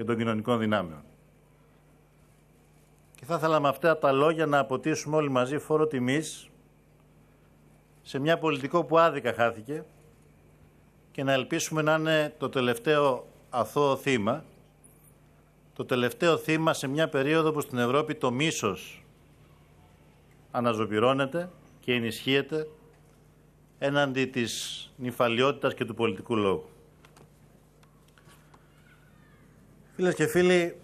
και των κοινωνικών δυνάμεων. Και θα ήθελα με αυτά τα λόγια να αποτίσουμε όλοι μαζί φόρο τιμής σε μια πολιτικό που άδικα χάθηκε και να ελπίσουμε να είναι το τελευταίο αθώο θύμα, το τελευταίο θύμα σε μια περίοδο που στην Ευρώπη το μίσος αναζωπυρώνεται και ενισχύεται έναντι της νυφαλιότητας και του πολιτικού λόγου. Φίλες και φίλοι,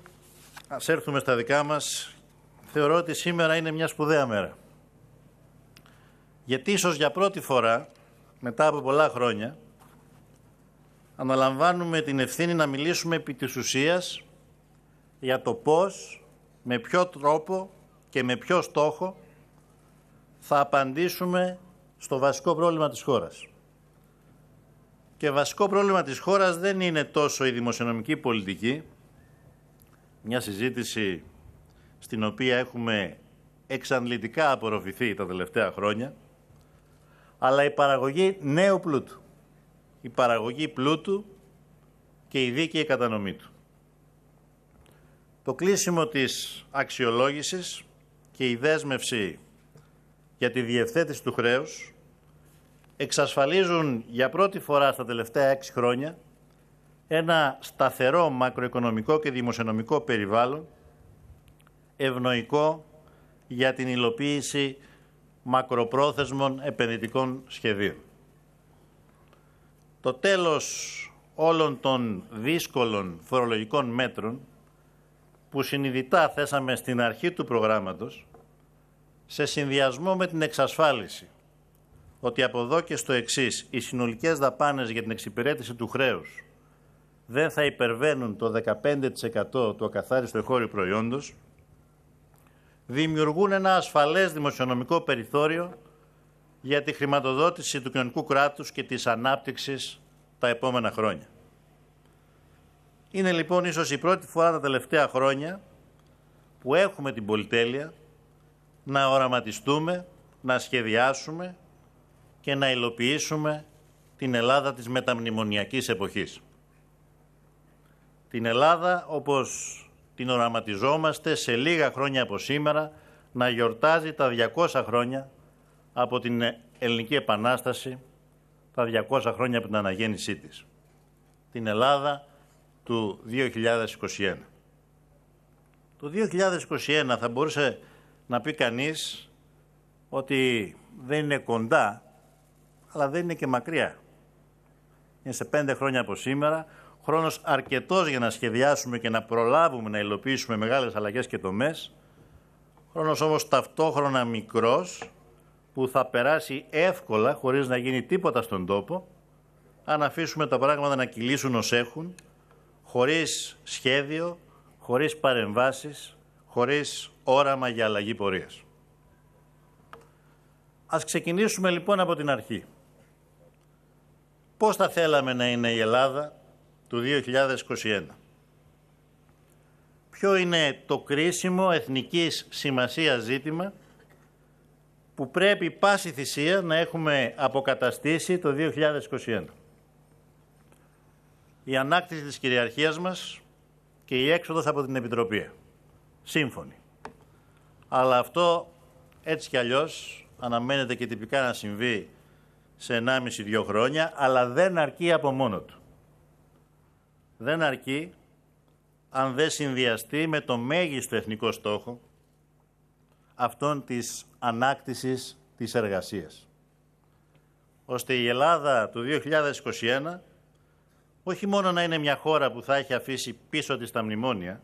ας έρθουμε στα δικά μας. Θεωρώ ότι σήμερα είναι μια σπουδαία μέρα. Γιατί ίσως για πρώτη φορά, μετά από πολλά χρόνια, αναλαμβάνουμε την ευθύνη να μιλήσουμε επί της ουσίας για το πώς, με ποιο τρόπο και με ποιο στόχο θα απαντήσουμε στο βασικό πρόβλημα της χώρας. Και βασικό πρόβλημα της χώρας δεν είναι τόσο η δημοσιονομική πολιτική, μια συζήτηση στην οποία έχουμε εξαντλητικά απορροφηθεί τα τελευταία χρόνια, αλλά η παραγωγή νέου πλούτου. Η παραγωγή πλούτου και η δίκαιη κατανομή του. Το κλείσιμο της αξιολόγησης και η δέσμευση για τη διευθέτηση του χρέους εξασφαλίζουν για πρώτη φορά στα τελευταία έξι χρόνια ένα σταθερό μακροοικονομικό και δημοσιονομικό περιβάλλον ευνοϊκό για την υλοποίηση μακροπρόθεσμων επενδυτικών σχεδίων. Το τέλος όλων των δύσκολων φορολογικών μέτρων που συνειδητά θέσαμε στην αρχή του προγράμματος σε συνδυασμό με την εξασφάλιση ότι από εδώ και στο εξής οι συνολικές δαπάνες για την εξυπηρέτηση του χρέους δεν θα υπερβαίνουν το 15% του ακαθάριστου εγχώριου προϊόντος, δημιουργούν ένα ασφαλές δημοσιονομικό περιθώριο για τη χρηματοδότηση του κοινωνικού κράτους και της ανάπτυξης τα επόμενα χρόνια. Είναι λοιπόν ίσως η πρώτη φορά τα τελευταία χρόνια που έχουμε την πολυτέλεια να οραματιστούμε, να σχεδιάσουμε και να υλοποιήσουμε την Ελλάδα της μεταμνημονιακής εποχής την Ελλάδα όπως την οραματιζόμαστε σε λίγα χρόνια από σήμερα να γιορτάζει τα 200 χρόνια από την Ελληνική Επανάσταση, τα 200 χρόνια από την αναγέννησή της. Την Ελλάδα του 2021. Το 2021 θα μπορούσε να πει κανείς ότι δεν είναι κοντά, αλλά δεν είναι και μακριά. Είναι σε πέντε χρόνια από σήμερα, χρόνος αρκετός για να σχεδιάσουμε και να προλάβουμε να υλοποιήσουμε μεγάλες αλλαγές και τομές. Χρόνος όμως ταυτόχρονα μικρός που θα περάσει εύκολα χωρίς να γίνει τίποτα στον τόπο αν αφήσουμε τα πράγματα να κυλήσουν ως έχουν, χωρίς σχέδιο, χωρίς παρεμβάσεις, χωρίς όραμα για αλλαγή πορείας. Ας ξεκινήσουμε λοιπόν από την αρχή. Πώς θα θέλαμε να είναι η Ελλάδα του 2021. Ποιο είναι το κρίσιμο εθνικής σημασίας ζήτημα που πρέπει πάση θυσία να έχουμε αποκαταστήσει το 2021. Η ανάκτηση της κυριαρχίας μας και η έξοδος από την Επιτροπή. Σύμφωνοι. Αλλά αυτό έτσι κι αλλιώς αναμένεται και τυπικά να συμβεί σε 1,5-2 χρόνια, αλλά δεν αρκεί από μόνο του δεν αρκεί αν δεν συνδυαστεί με το μέγιστο εθνικό στόχο αυτών της ανάκτησης της εργασίας. Ώστε η Ελλάδα του 2021 όχι μόνο να είναι μια χώρα που θα έχει αφήσει πίσω της τα μνημόνια,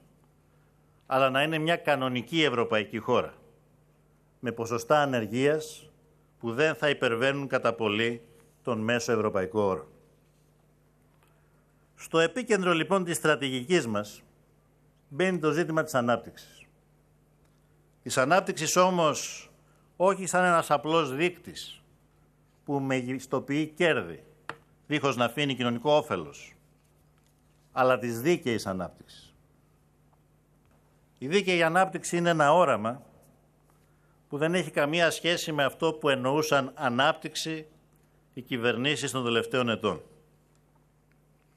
αλλά να είναι μια κανονική ευρωπαϊκή χώρα, με ποσοστά ανεργίας που δεν θα υπερβαίνουν κατά πολύ τον μέσο ευρωπαϊκό όρο. Στο επίκεντρο λοιπόν της στρατηγικής μας μπαίνει το ζήτημα της ανάπτυξης. Της ανάπτυξης όμως όχι σαν ένας απλός δείκτης που μεγιστοποιεί κέρδη, δίχως να αφήνει κοινωνικό όφελος, αλλά της δίκαιης ανάπτυξης. Η δίκαιη ανάπτυξη είναι ένα όραμα που δεν έχει καμία σχέση με αυτό που εννοούσαν ανάπτυξη οι κυβερνήσεις των τελευταίων ετών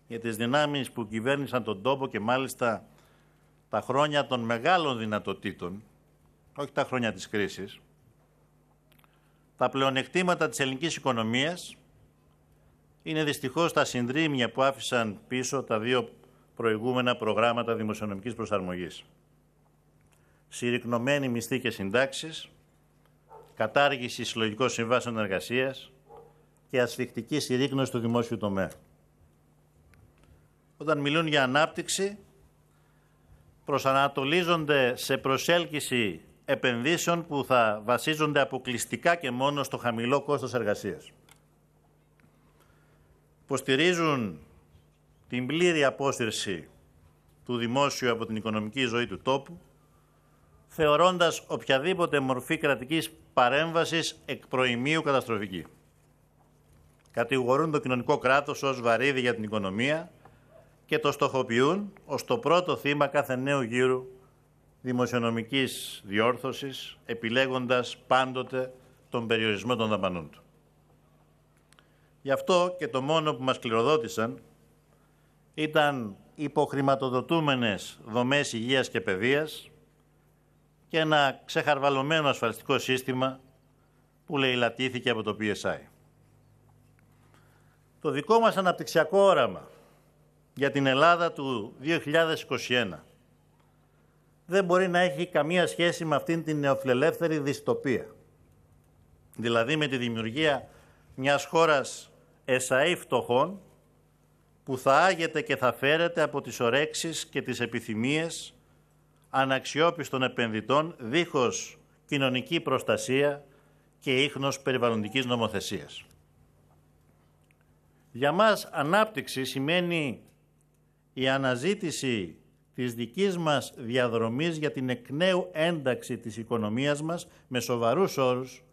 για τις δυνάμεις που κυβέρνησαν τον τόπο και μάλιστα τα χρόνια των μεγάλων δυνατοτήτων, όχι τα χρόνια της κρίσης, τα πλεονεκτήματα της ελληνικής οικονομίας είναι δυστυχώς τα συνδρίμια που άφησαν πίσω τα δύο προηγούμενα προγράμματα δημοσιονομικής προσαρμογής. Συρρυκνωμένοι μισθοί και συντάξεις, κατάργηση συλλογικών συμβάσεων εργασίας και ασφιχτική συρρήκνωση του δημόσιου τομέα όταν μιλούν για ανάπτυξη προσανατολίζονται σε προσέλκυση επενδύσεων που θα βασίζονται αποκλειστικά και μόνο στο χαμηλό κόστος εργασίας. Υποστηρίζουν την πλήρη απόσυρση του δημόσιου από την οικονομική ζωή του τόπου, θεωρώντας οποιαδήποτε μορφή κρατικής παρέμβασης εκ προημίου καταστροφική. Κατηγορούν το κοινωνικό κράτος ως βαρύδι για την οικονομία, και το στοχοποιούν ως το πρώτο θύμα κάθε νέου γύρου δημοσιονομικής διόρθωσης, επιλέγοντας πάντοτε τον περιορισμό των δαπανών του. Γι' αυτό και το μόνο που μας κληροδότησαν ήταν υποχρηματοδοτούμενες δομές υγείας και παιδείας και ένα ξεχαρβαλωμένο ασφαλιστικό σύστημα που λαιλατήθηκε από το PSI. Το δικό μας αναπτυξιακό όραμα για την Ελλάδα του 2021 δεν μπορεί να έχει καμία σχέση με αυτήν την νεοφιλελεύθερη δυστοπία. Δηλαδή με τη δημιουργία μιας χώρας εσαή φτωχών που θα άγεται και θα φέρεται από τις ορέξεις και τις επιθυμίες αναξιόπιστων επενδυτών δίχως κοινωνική προστασία και ίχνος περιβαλλοντικής νομοθεσίας. Για μας ανάπτυξη σημαίνει η αναζήτηση της δικής μας διαδρομής για την εκ νέου ένταξη της οικονομίας μας με σοβαρούς όρους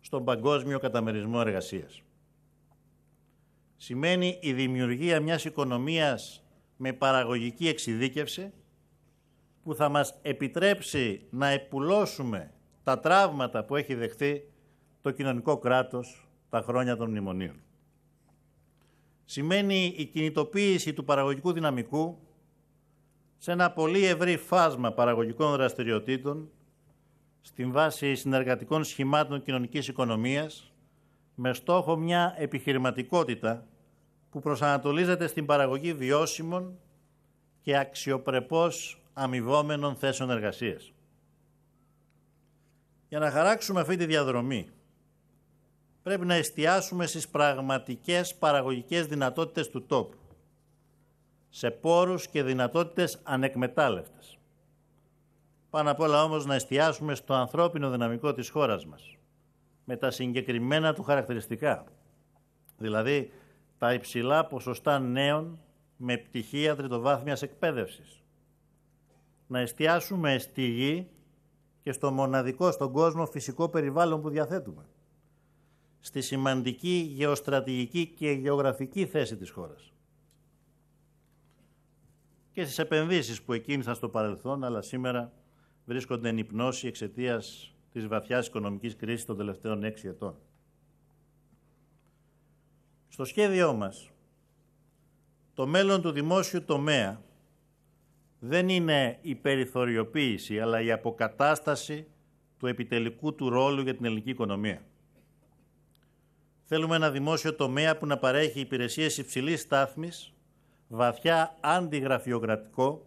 στον παγκόσμιο καταμερισμό εργασίας. Σημαίνει η δημιουργία μιας οικονομίας με παραγωγική εξειδίκευση που θα μας επιτρέψει να επουλώσουμε τα τραύματα που έχει δεχτεί το κοινωνικό κράτος τα χρόνια των μνημονίων σημαίνει η κινητοποίηση του παραγωγικού δυναμικού σε ένα πολύ ευρύ φάσμα παραγωγικών δραστηριοτήτων στην βάση συνεργατικών σχημάτων κοινωνικής οικονομίας με στόχο μια επιχειρηματικότητα που προσανατολίζεται στην παραγωγή βιώσιμων και αξιοπρεπώς αμοιβόμενων θέσεων εργασίας. Για να χαράξουμε αυτή τη διαδρομή πρέπει να εστιάσουμε στις πραγματικές παραγωγικές δυνατότητες του τόπου, σε πόρους και δυνατότητες ανεκμετάλλευτες. Πάνω απ' όλα όμως να εστιάσουμε στο ανθρώπινο δυναμικό της χώρας μας, με τα συγκεκριμένα του χαρακτηριστικά, δηλαδή τα υψηλά ποσοστά νέων με πτυχία τριτοβάθμιας εκπαίδευσης. Να εστιάσουμε στη γη και στο μοναδικό στον κόσμο φυσικό περιβάλλον που διαθέτουμε στη σημαντική γεωστρατηγική και γεωγραφική θέση της χώρας. Και στις επενδύσεις που εκείνησαν στο παρελθόν, αλλά σήμερα βρίσκονται εν υπνώση εξαιτίας της βαθιάς οικονομικής κρίσης των τελευταίων έξι ετών. Στο σχέδιό μας, το μέλλον του δημόσιου τομέα δεν είναι η περιθωριοποίηση, αλλά η αποκατάσταση του επιτελικού του ρόλου για την ελληνική οικονομία. Θέλουμε ένα δημόσιο τομέα που να παρέχει υπηρεσίες υψηλής στάθμης, βαθιά αντιγραφειοκρατικό,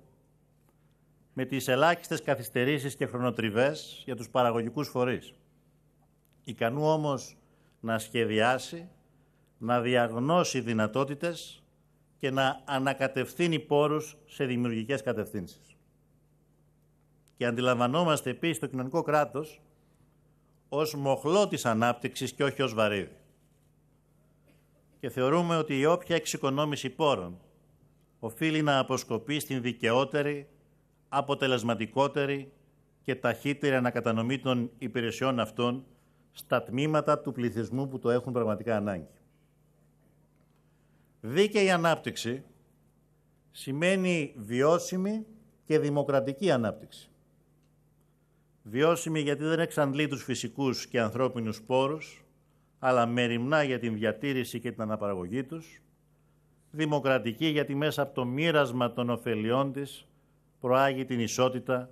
με τις ελάχιστες καθυστερήσεις και χρονοτριβές για τους παραγωγικούς φορείς. Ικανού όμως να σχεδιάσει, να διαγνώσει δυνατότητες και να ανακατευθύνει πόρους σε δημιουργικές κατευθύνσεις. Και αντιλαμβανόμαστε επίσης το κοινωνικό κράτος ως μοχλό της ανάπτυξης και όχι ως βαρύδι και θεωρούμε ότι η όποια εξοικονόμηση πόρων οφείλει να αποσκοπεί στην δικαιότερη, αποτελεσματικότερη και ταχύτερη ανακατανομή των υπηρεσιών αυτών στα τμήματα του πληθυσμού που το έχουν πραγματικά ανάγκη. Δίκαιη ανάπτυξη σημαίνει βιώσιμη και δημοκρατική ανάπτυξη. Βιώσιμη γιατί δεν εξαντλεί τους φυσικούς και ανθρώπινους πόρους, αλλά μεριμνά για την διατήρηση και την αναπαραγωγή τους, δημοκρατική γιατί μέσα από το μοίρασμα των ωφελειών της προάγει την ισότητα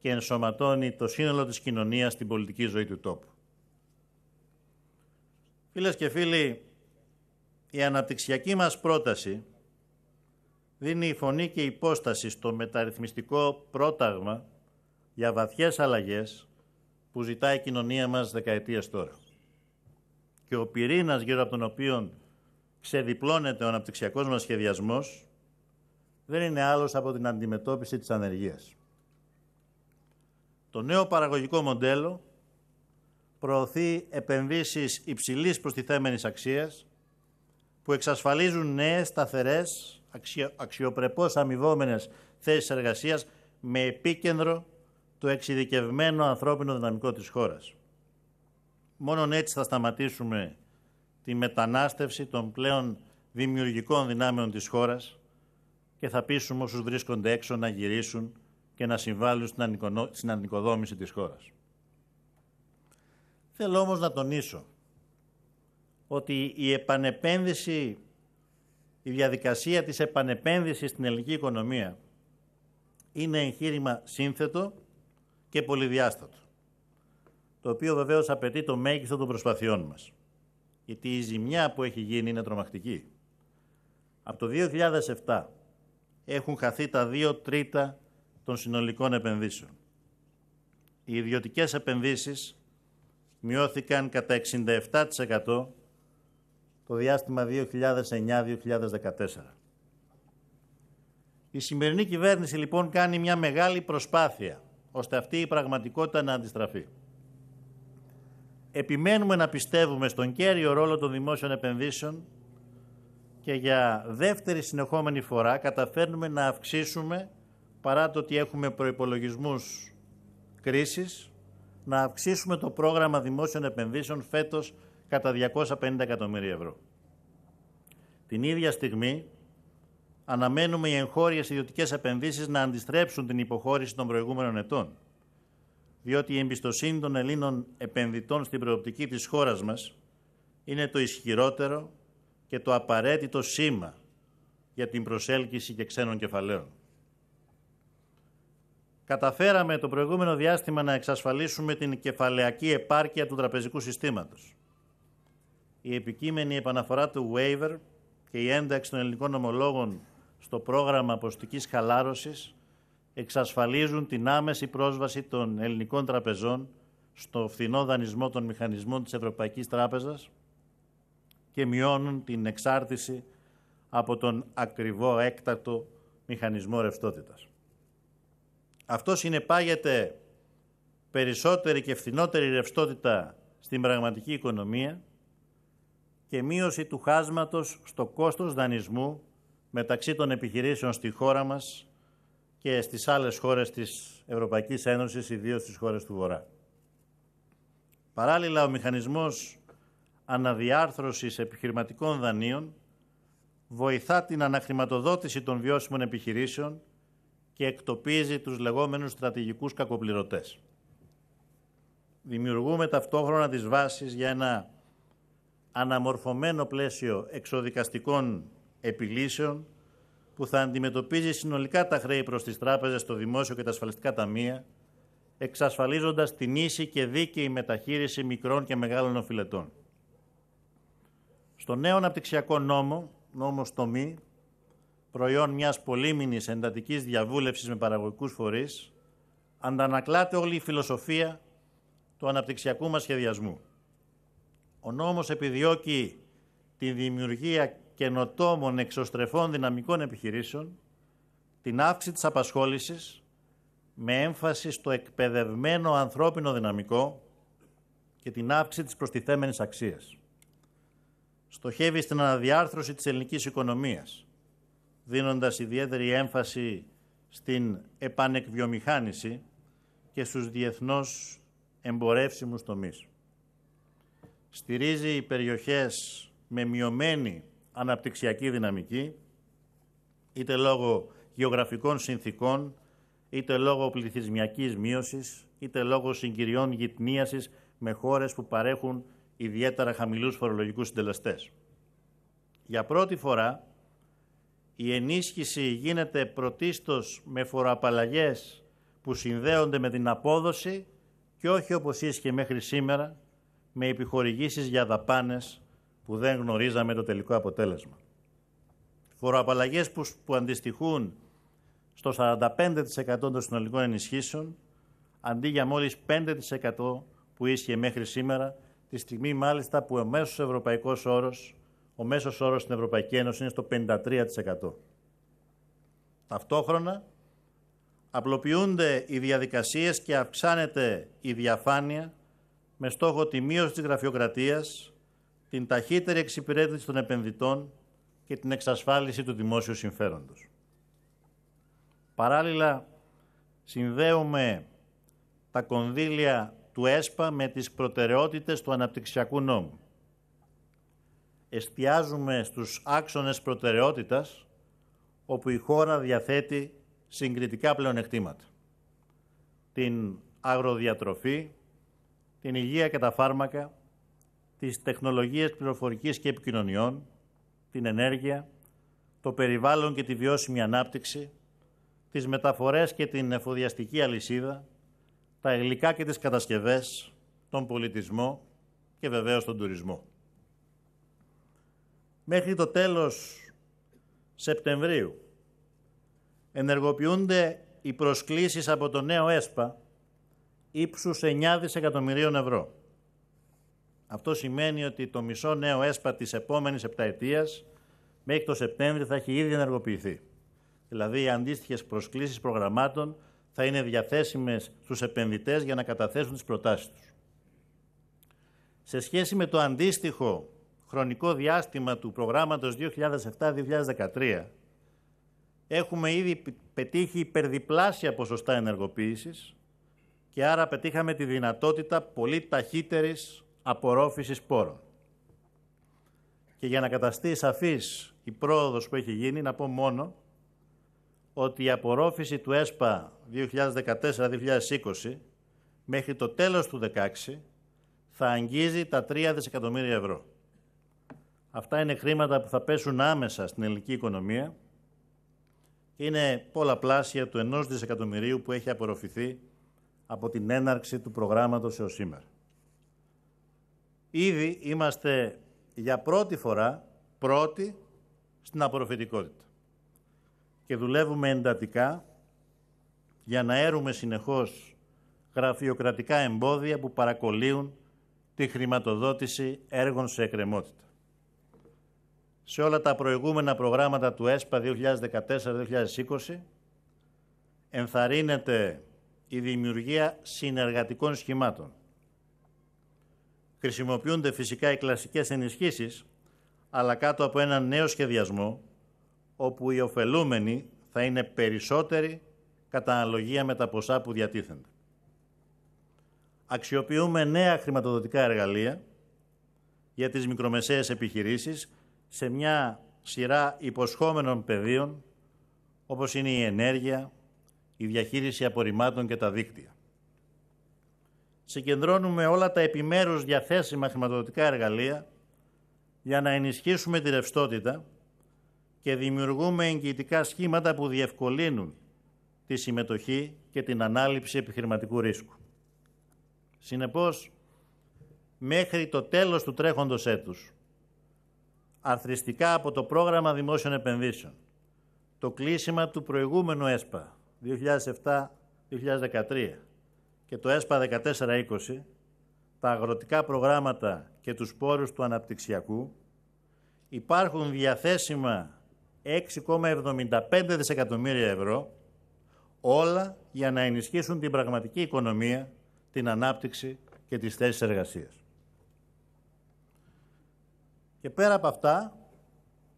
και ενσωματώνει το σύνολο της κοινωνίας στην πολιτική ζωή του τόπου. Φίλες και φίλοι, η αναπτυξιακή μας πρόταση δίνει φωνή και υπόσταση στο μεταρρυθμιστικό πρόταγμα για βαθιές αλλαγές που ζητάει η κοινωνία μας δεκαετίες τώρα και ο πυρήνας γύρω από τον οποίο ξεδιπλώνεται ο αναπτυξιακός μας σχεδιασμός δεν είναι άλλος από την αντιμετώπιση της ανεργίας. Το νέο παραγωγικό μοντέλο προωθεί επενδύσεις υψηλής προστιθέμενης αξίας που εξασφαλίζουν νέες, σταθερές, αξιοπρεπώς αμοιβόμενες θέσεις εργασίας με επίκεντρο το εξειδικευμένο ανθρώπινο δυναμικό της χώρας. Μόνο έτσι θα σταματήσουμε τη μετανάστευση των πλέον δημιουργικών δυνάμεων της χώρας και θα πείσουμε όσους βρίσκονται έξω να γυρίσουν και να συμβάλλουν στην ανοικοδόμηση της χώρας. Θέλω όμως να τονίσω ότι η επανεπένδυση, η διαδικασία της επανεπένδυσης στην ελληνική οικονομία είναι εγχείρημα σύνθετο και πολυδιάστατο το οποίο βεβαίως απαιτεί το μέγιστο των προσπαθειών μας. Γιατί η ζημιά που έχει γίνει είναι τρομακτική. Από το 2007 έχουν χαθεί τα δύο τρίτα των συνολικών επενδύσεων. Οι ιδιωτικές επενδύσεις μειώθηκαν κατά 67% το διάστημα 2009-2014. Η σημερινή κυβέρνηση λοιπόν κάνει μια μεγάλη προσπάθεια ώστε αυτή η πραγματικότητα να αντιστραφεί επιμένουμε να πιστεύουμε στον κέριο ρόλο των δημόσιων επενδύσεων και για δεύτερη συνεχόμενη φορά καταφέρνουμε να αυξήσουμε, παρά το ότι έχουμε προϋπολογισμούς κρίσης, να αυξήσουμε το πρόγραμμα δημόσιων επενδύσεων φέτος κατά 250 εκατομμύρια ευρώ. Την ίδια στιγμή αναμένουμε οι εγχώριες ιδιωτικές επενδύσεις να αντιστρέψουν την υποχώρηση των προηγούμενων ετών διότι η εμπιστοσύνη των Ελλήνων επενδυτών στην προοπτική της χώρας μας είναι το ισχυρότερο και το απαραίτητο σήμα για την προσέλκυση και ξένων κεφαλαίων. Καταφέραμε το προηγούμενο διάστημα να εξασφαλίσουμε την κεφαλαιακή επάρκεια του τραπεζικού συστήματος. Η επικείμενη επαναφορά του waiver και η ένταξη των ελληνικών ομολόγων στο πρόγραμμα αποστικής χαλάρωσης εξασφαλίζουν την άμεση πρόσβαση των ελληνικών τραπεζών στο φθηνό δανεισμό των μηχανισμών της Ευρωπαϊκής Τράπεζας και μειώνουν την εξάρτηση από τον ακριβό έκτακτο μηχανισμό ρευστότητας. Αυτός συνεπάγεται περισσότερη και φθηνότερη ρευστότητα στην πραγματική οικονομία και μείωση του χάσματος στο κόστος δανεισμού μεταξύ των επιχειρήσεων στη χώρα μας και στις άλλες χώρες της Ευρωπαϊκής Ένωσης, ιδίως στις χώρες του Βορρά. Παράλληλα, ο μηχανισμός αναδιάρθρωσης επιχειρηματικών δανείων βοηθά την αναχρηματοδότηση των βιώσιμων επιχειρήσεων και εκτοπίζει τους λεγόμενους στρατηγικούς κακοπληρωτές. Δημιουργούμε ταυτόχρονα τις βάσεις για ένα αναμορφωμένο πλαίσιο εξοδικαστικών επιλύσεων που θα αντιμετωπίζει συνολικά τα χρέη προς τις τράπεζες, το δημόσιο και τα ασφαλιστικά ταμεία, εξασφαλίζοντας την ίση και δίκαιη μεταχείριση μικρών και μεγάλων οφειλετών. Στο νέο αναπτυξιακό νόμο, νόμος ΜΗ, προϊόν μιας πολύμινης εντατικής διαβούλευσης με παραγωγικούς φορείς, αντανακλάται όλη η φιλοσοφία του αναπτυξιακού μας σχεδιασμού. Ο νόμος επιδιώκει τη δημιουργία καινοτόμων εξωστρεφών δυναμικών επιχειρήσεων, την αύξηση της απασχόλησης με έμφαση στο εκπαιδευμένο ανθρώπινο δυναμικό και την αύξηση της προστιθέμενης αξίας. Στοχεύει στην αναδιάρθρωση της ελληνικής οικονομίας, δίνοντας ιδιαίτερη έμφαση στην επανεκβιομηχάνηση και στους διεθνώς εμπορεύσιμους τομείς. Στηρίζει οι περιοχές με μειωμένη αναπτυξιακή δυναμική, είτε λόγω γεωγραφικών συνθήκων, είτε λόγω πληθυσμιακής μείωσης, είτε λόγω συγκυριών γυτνίασης με χώρες που παρέχουν ιδιαίτερα χαμηλούς φορολογικούς συντελεστές. Για πρώτη φορά, η ενίσχυση γίνεται πρωτίστως με φοροαπαλλαγές που συνδέονται με την απόδοση και όχι όπως ίσχυε μέχρι σήμερα με επιχορηγήσεις για δαπάνες που δεν γνωρίζαμε το τελικό αποτέλεσμα. Φοροαπαλλαγές που, που αντιστοιχούν στο 45% των συνολικών ενισχύσεων, αντί για μόλις 5% που ίσχυε μέχρι σήμερα, τη στιγμή μάλιστα που ο μέσος ευρωπαϊκός όρος, ο μέσος όρος στην Ευρωπαϊκή Ένωση είναι στο 53%. Ταυτόχρονα, απλοποιούνται οι διαδικασίες και αυξάνεται η διαφάνεια με στόχο τη μείωση της γραφειοκρατίας, την ταχύτερη εξυπηρέτηση των επενδυτών και την εξασφάλιση του δημόσιου συμφέροντος. Παράλληλα, συνδέουμε τα κονδύλια του ΕΣΠΑ με τις προτεραιότητες του αναπτυξιακού νόμου. Εστιάζουμε στους άξονες προτεραιότητας, όπου η χώρα διαθέτει συγκριτικά πλεονεκτήματα. Την αγροδιατροφή, την υγεία και τα φάρμακα, τις τεχνολογίες πληροφορικής και επικοινωνιών, την ενέργεια, το περιβάλλον και τη βιώσιμη ανάπτυξη, τις μεταφορές και την εφοδιαστική αλυσίδα, τα υλικά και τις κατασκευές, τον πολιτισμό και βεβαίως τον τουρισμό. Μέχρι το τέλος Σεπτεμβρίου ενεργοποιούνται οι προσκλήσεις από το νέο ΕΣΠΑ ύψους 9 δισεκατομμυρίων ευρώ αυτό σημαίνει ότι το μισό νέο ΕΣΠΑ της επόμενης επταετίας μέχρι το Σεπτέμβριο θα έχει ήδη ενεργοποιηθεί. Δηλαδή, οι αντίστοιχες προσκλήσεις προγραμμάτων θα είναι διαθέσιμες στους επενδυτές για να καταθέσουν τις προτάσεις τους. Σε σχέση με το αντίστοιχο χρονικό διάστημα του προγράμματος 2007-2013, έχουμε ήδη πετύχει υπερδιπλάσια ποσοστά ενεργοποίησης και άρα πετύχαμε τη δυνατότητα πολύ ταχύτερης Απορρόφησης σπόρων. Και για να καταστεί σαφής η πρόοδος που έχει γίνει, να πω μόνο ότι η απορρόφηση του ΕΣΠΑ 2014-2020 μέχρι το τέλος του 2016 θα αγγίζει τα 3 δισεκατομμύρια ευρώ. Αυτά είναι χρήματα που θα πέσουν άμεσα στην ελληνική οικονομία είναι πολλαπλάσια του 1 δισεκατομμυρίου που έχει απορροφηθεί από την έναρξη του προγράμματος έως σήμερα. Ήδη είμαστε για πρώτη φορά πρώτοι στην απορροφητικότητα. Και δουλεύουμε εντατικά για να έρουμε συνεχώς γραφειοκρατικά εμπόδια που παρακολύουν τη χρηματοδότηση έργων σε εκκρεμότητα. Σε όλα τα προηγούμενα προγράμματα του ΕΣΠΑ 2014-2020 ενθαρρύνεται η δημιουργία συνεργατικών σχημάτων χρησιμοποιούνται φυσικά οι κλασικές ενισχύσεις, αλλά κάτω από έναν νέο σχεδιασμό, όπου οι ωφελούμενοι θα είναι περισσότεροι κατά αναλογία με τα ποσά που διατίθενται. Αξιοποιούμε νέα χρηματοδοτικά εργαλεία για τις μικρομεσαίες επιχειρήσεις σε μια σειρά υποσχόμενων πεδίων, όπως είναι η ενέργεια, η διαχείριση απορριμμάτων και τα δίκτυα συγκεντρώνουμε όλα τα επιμέρους διαθέσιμα χρηματοδοτικά εργαλεία για να ενισχύσουμε τη ρευστότητα και δημιουργούμε εγγυητικά σχήματα που διευκολύνουν τη συμμετοχή και την ανάληψη επιχειρηματικού ρίσκου. Συνεπώς, μέχρι το τέλος του τρέχοντος έτους, αρθριστικά από το πρόγραμμα δημόσιων επενδύσεων, το κλείσιμα του προηγούμενου ΕΣΠΑ 2007-2013, και το ΕΣΠΑ 1420, τα αγροτικά προγράμματα και τους πόρους του αναπτυξιακού, υπάρχουν διαθέσιμα 6,75 δισεκατομμύρια ευρώ, όλα για να ενισχύσουν την πραγματική οικονομία, την ανάπτυξη και τις θέσεις εργασίας. Και πέρα από αυτά,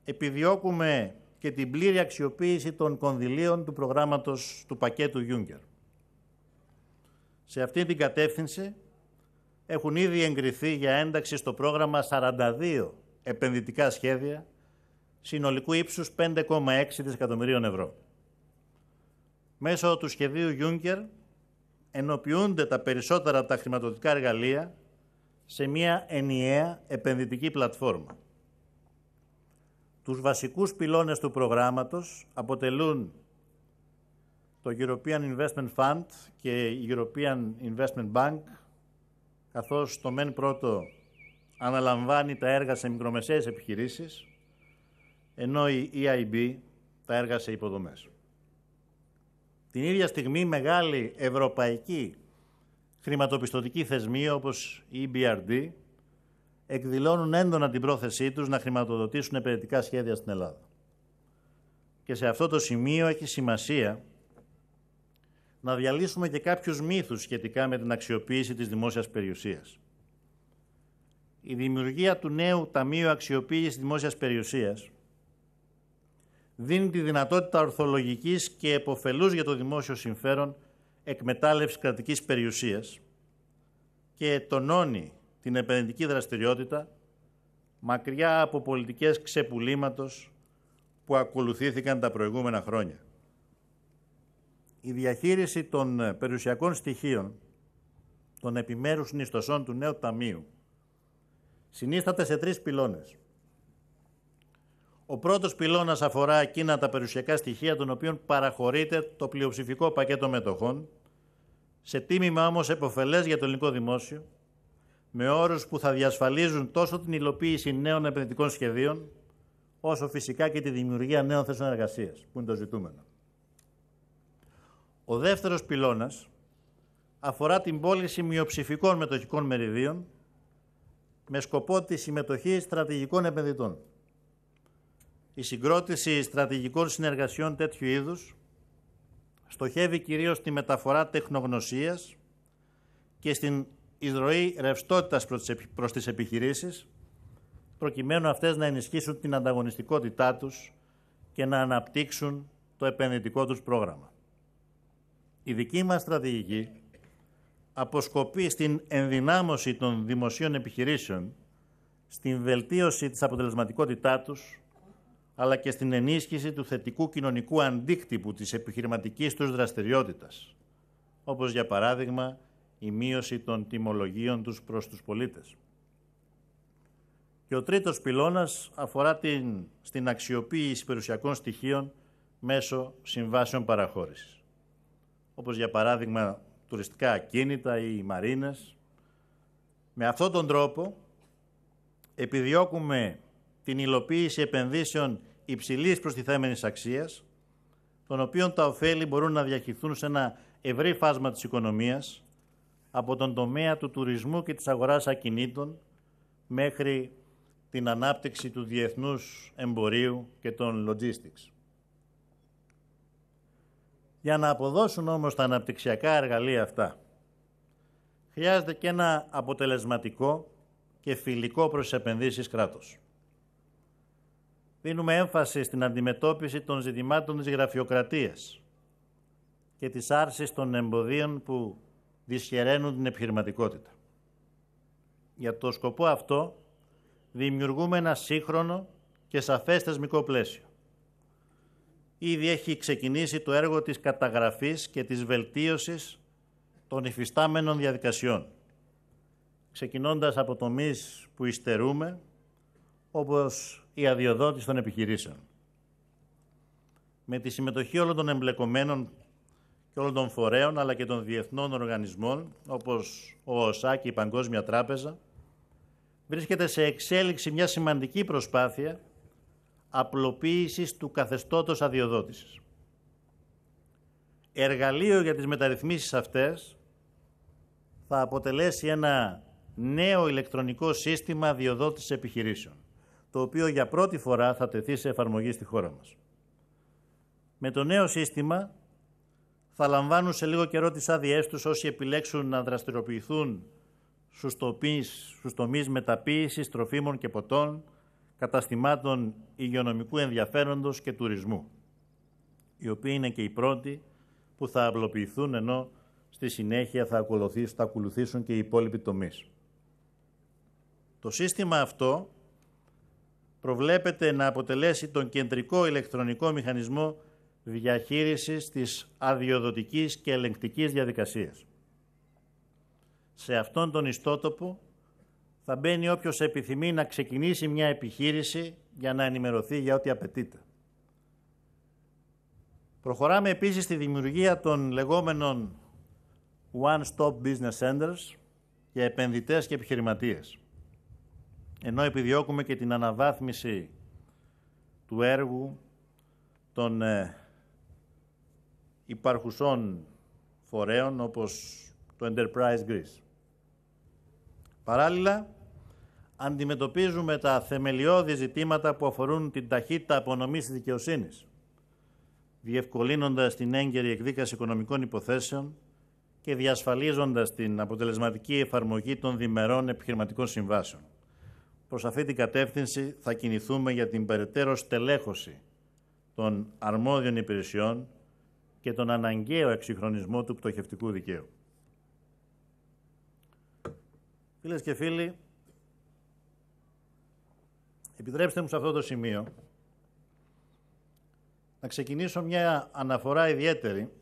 επιδιώκουμε και την πλήρη αξιοποίηση των κονδυλίων του προγράμματος του πακέτου Juncker. Σε αυτή την κατεύθυνση έχουν ήδη εγκριθεί για ένταξη στο πρόγραμμα 42 επενδυτικά σχέδια συνολικού ύψους 5,6 δισεκατομμυρίων ευρώ. Μέσω του σχεδίου Juncker ενοποιούνται τα περισσότερα από τα χρηματοδοτικά εργαλεία σε μια ενιαία επενδυτική πλατφόρμα. Τους βασικούς πυλώνες του προγράμματος αποτελούν το European Investment Fund και η European Investment Bank, καθώς το ΜΕΝ πρώτο αναλαμβάνει τα έργα σε μικρομεσαίες επιχειρήσεις, ενώ η EIB τα έργα σε υποδομές. Την ίδια στιγμή μεγάλη ευρωπαϊκή χρηματοπιστωτική θεσμοί όπως η EBRD εκδηλώνουν έντονα την πρόθεσή τους να χρηματοδοτήσουν επενδυτικά σχέδια στην Ελλάδα. Και σε αυτό το σημείο έχει σημασία να διαλύσουμε και κάποιους μύθους σχετικά με την αξιοποίηση της δημόσιας περιουσίας. Η δημιουργία του νέου Ταμείου Αξιοποίησης Δημόσιας Περιουσίας δίνει τη δυνατότητα ορθολογικής και εποφελούς για το δημόσιο συμφέρον εκμετάλλευσης κρατικής περιουσίας και τονώνει την επενδυτική δραστηριότητα μακριά από πολιτικές ξεπουλήματος που ακολουθήθηκαν τα προηγούμενα χρόνια η διαχείριση των ε, περιουσιακών στοιχείων των επιμέρους νηστοσών του νέου ταμείου συνίσταται σε τρεις πυλώνες. Ο πρώτος πυλώνας αφορά εκείνα τα περιουσιακά στοιχεία των οποίων παραχωρείται το πλειοψηφικό πακέτο μετοχών, σε τίμημα όμως επωφελές για το ελληνικό δημόσιο, με όρους που θα διασφαλίζουν τόσο την υλοποίηση νέων επενδυτικών σχεδίων, όσο φυσικά και τη δημιουργία νέων θέσεων εργασίας, που είναι το ζητούμενο. Ο δεύτερος πυλώνας αφορά την πώληση μειοψηφικών μετοχικών μεριδίων με σκοπό τη συμμετοχή στρατηγικών επενδυτών. Η συγκρότηση στρατηγικών συνεργασιών τέτοιου είδους στοχεύει κυρίως στη μεταφορά τεχνογνωσίας και στην ισροή ρευστότητας προς τις επιχειρήσεις, προκειμένου αυτές να ενισχύσουν την ανταγωνιστικότητά τους και να αναπτύξουν το επενδυτικό τους πρόγραμμα. Η δική μας στρατηγική αποσκοπεί στην ενδυνάμωση των δημοσίων επιχειρήσεων, στην βελτίωση της αποτελεσματικότητά τους, αλλά και στην ενίσχυση του θετικού κοινωνικού αντίκτυπου της επιχειρηματικής τους δραστηριότητας, όπως για παράδειγμα η μείωση των τιμολογίων τους προς τους πολίτες. Και ο τρίτος πυλώνας αφορά την, στην αξιοποίηση περιουσιακών στοιχείων μέσω συμβάσεων παραχώρησης όπως για παράδειγμα τουριστικά ακίνητα ή οι μαρίνες. Με αυτόν τον τρόπο επιδιώκουμε την υλοποίηση επενδύσεων υψηλής προστιθέμενης αξίας, των οποίων τα ωφέλη μπορούν να διαχειριστούν σε ένα ευρύ φάσμα της οικονομίας, από τον τομέα του τουρισμού και της αγοράς ακινήτων, μέχρι την ανάπτυξη του διεθνούς εμπορίου και των logistics. Για να αποδώσουν όμως τα αναπτυξιακά εργαλεία αυτά, χρειάζεται και ένα αποτελεσματικό και φιλικό προς επενδύσεις κράτος. Δίνουμε έμφαση στην αντιμετώπιση των ζητημάτων της γραφειοκρατίας και της άρσης των εμποδίων που δυσχεραίνουν την επιχειρηματικότητα. Για το σκοπό αυτό δημιουργούμε ένα σύγχρονο και σαφές θεσμικό πλαίσιο ήδη έχει ξεκινήσει το έργο της καταγραφής και της βελτίωσης των υφιστάμενων διαδικασιών. Ξεκινώντας από τομείς που υστερούμε, όπως η αδειοδότηση των επιχειρήσεων. Με τη συμμετοχή όλων των εμπλεκομένων και όλων των φορέων, αλλά και των διεθνών οργανισμών, όπως ο ΟΣΑ και η Παγκόσμια Τράπεζα, βρίσκεται σε εξέλιξη μια σημαντική προσπάθεια απλοποίησης του καθεστώτος αδειοδότησης. Εργαλείο για τις μεταρρυθμίσεις αυτές θα αποτελέσει ένα νέο ηλεκτρονικό σύστημα αδειοδότησης επιχειρήσεων, το οποίο για πρώτη φορά θα τεθεί σε εφαρμογή στη χώρα μας. Με το νέο σύστημα θα λαμβάνουν σε λίγο καιρό τις άδειε τους όσοι επιλέξουν να δραστηριοποιηθούν στους τομείς, στους τομείς μεταποίησης, τροφίμων και ποτών, καταστημάτων υγειονομικού ενδιαφέροντος και τουρισμού, οι οποίοι είναι και οι πρώτοι που θα απλοποιηθούν ενώ στη συνέχεια θα ακολουθήσουν, θα ακολουθήσουν και οι υπόλοιποι τομείς. Το σύστημα αυτό προβλέπεται να αποτελέσει τον κεντρικό ηλεκτρονικό μηχανισμό διαχείρισης της αδειοδοτικής και ελεγκτικής διαδικασίας. Σε αυτόν τον ιστότοπο θα μπαίνει όποιος επιθυμεί να ξεκινήσει μια επιχείρηση για να ενημερωθεί για ό,τι απαιτείται. Προχωράμε επίσης στη δημιουργία των λεγόμενων one-stop business centers για επενδυτές και επιχειρηματίες. Ενώ επιδιώκουμε και την αναβάθμιση του έργου των ε, υπαρχουσών φορέων όπως το Enterprise Greece. Παράλληλα, αντιμετωπίζουμε τα θεμελιώδη ζητήματα που αφορούν την ταχύτητα απονομής της δικαιοσύνης, διευκολύνοντας την έγκαιρη εκδίκαση οικονομικών υποθέσεων και διασφαλίζοντας την αποτελεσματική εφαρμογή των διμερών επιχειρηματικών συμβάσεων. Προς αυτή την κατεύθυνση θα κινηθούμε για την περαιτέρω στελέχωση των αρμόδιων υπηρεσιών και τον αναγκαίο εξυγχρονισμό του πτωχευτικού δικαίου. Φίλες και φίλοι, επιτρέψτε μου σε αυτό το σημείο να ξεκινήσω μια αναφορά ιδιαίτερη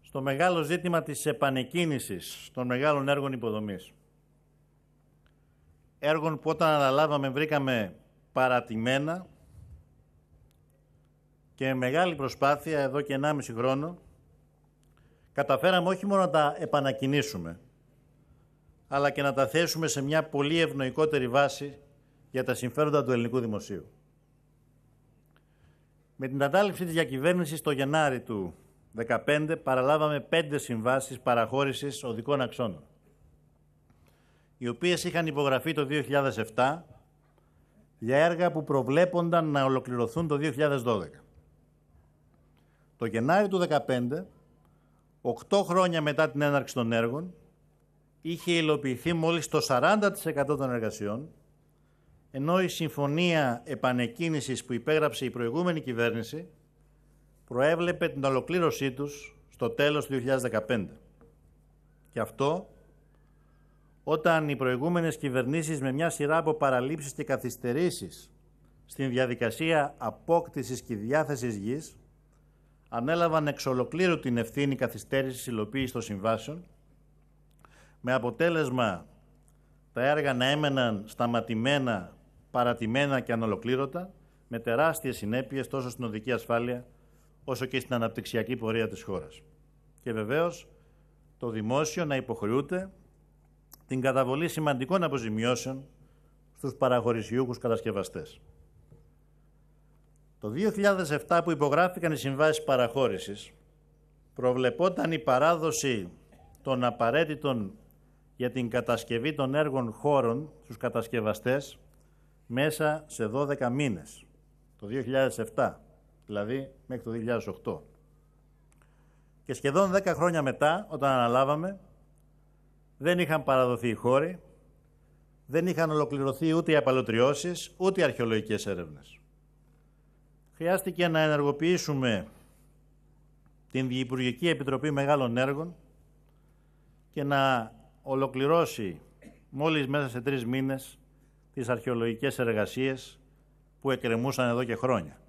στο μεγάλο ζήτημα της επανεκκίνησης των μεγάλων έργων υποδομής. Έργων που όταν αναλάβαμε βρήκαμε παρατημένα και μεγάλη προσπάθεια εδώ και 1,5 χρόνο καταφέραμε όχι μόνο να τα επανακινήσουμε, αλλά και να τα θέσουμε σε μια πολύ ευνοϊκότερη βάση για τα συμφέροντα του ελληνικού δημοσίου. Με την κατάληψη της διακυβέρνησης το Γενάρη του 2015 παραλάβαμε πέντε συμβάσεις παραχώρησης οδικών αξώνων, οι οποίες είχαν υπογραφεί το 2007 για έργα που προβλέπονταν να ολοκληρωθούν το 2012. Το Γενάρη του 2015, οκτώ χρόνια μετά την έναρξη των έργων, είχε υλοποιηθεί μόλις το 40% των εργασιών, ενώ η συμφωνία επανεκκίνησης που υπέγραψε η προηγούμενη κυβέρνηση προέβλεπε την ολοκλήρωσή τους στο τέλος του 2015. Και αυτό όταν οι προηγούμενες κυβερνήσεις με μια σειρά από παραλήψεις και καθυστερήσεις στην διαδικασία απόκτησης και διάθεσης γης ανέλαβαν εξ ολοκλήρου την ευθύνη καθυστέρησης υλοποίησης των συμβάσεων με αποτέλεσμα τα έργα να έμεναν σταματημένα, παρατημένα και ανολοκλήρωτα, με τεράστιες συνέπειες τόσο στην οδική ασφάλεια όσο και στην αναπτυξιακή πορεία της χώρας. Και βεβαίως το δημόσιο να υποχρεούται την καταβολή σημαντικών αποζημιώσεων στους παραχωρησιούχους κατασκευαστές. Το 2007 που υπογράφηκαν οι συμβάσεις παραχώρησης προβλεπόταν η παράδοση των απαραίτητων για την κατασκευή των έργων χώρων στους κατασκευαστές μέσα σε 12 μήνες, το 2007, δηλαδή μέχρι το 2008. Και σχεδόν 10 χρόνια μετά, όταν αναλάβαμε, δεν είχαν παραδοθεί οι χώροι, δεν είχαν ολοκληρωθεί ούτε οι απαλωτριώσεις, ούτε οι αρχαιολογικές έρευνες. Χρειάστηκε να ενεργοποιήσουμε την Υπουργική Επιτροπή Μεγάλων Έργων και να ολοκληρώσει μόλις μέσα σε τρεις μήνες τις αρχαιολογικές εργασίες που εκκρεμούσαν εδώ και χρόνια.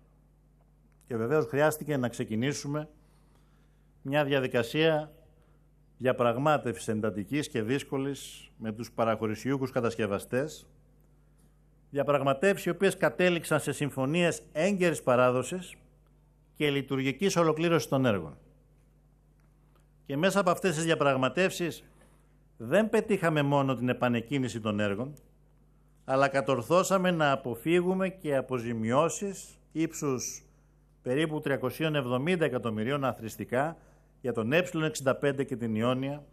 Και βεβαίως χρειάστηκε να ξεκινήσουμε μια διαδικασία διαπραγματεύση εντατικής και δύσκολης με τους παραχωρησιούχους κατασκευαστές, διαπραγματεύσεις οι οποίες κατέληξαν σε συμφωνίες έγκαιρης παράδοσης και λειτουργικής ολοκλήρωσης των έργων. Και μέσα από αυτές τις διαπραγματεύσεις δεν πετύχαμε μόνο την επανεκκίνηση των έργων, αλλά κατορθώσαμε να αποφύγουμε και αποζημιώσεις ύψους περίπου 370 εκατομμυρίων αθρηστικά για τον ε65 και την Ιόνια,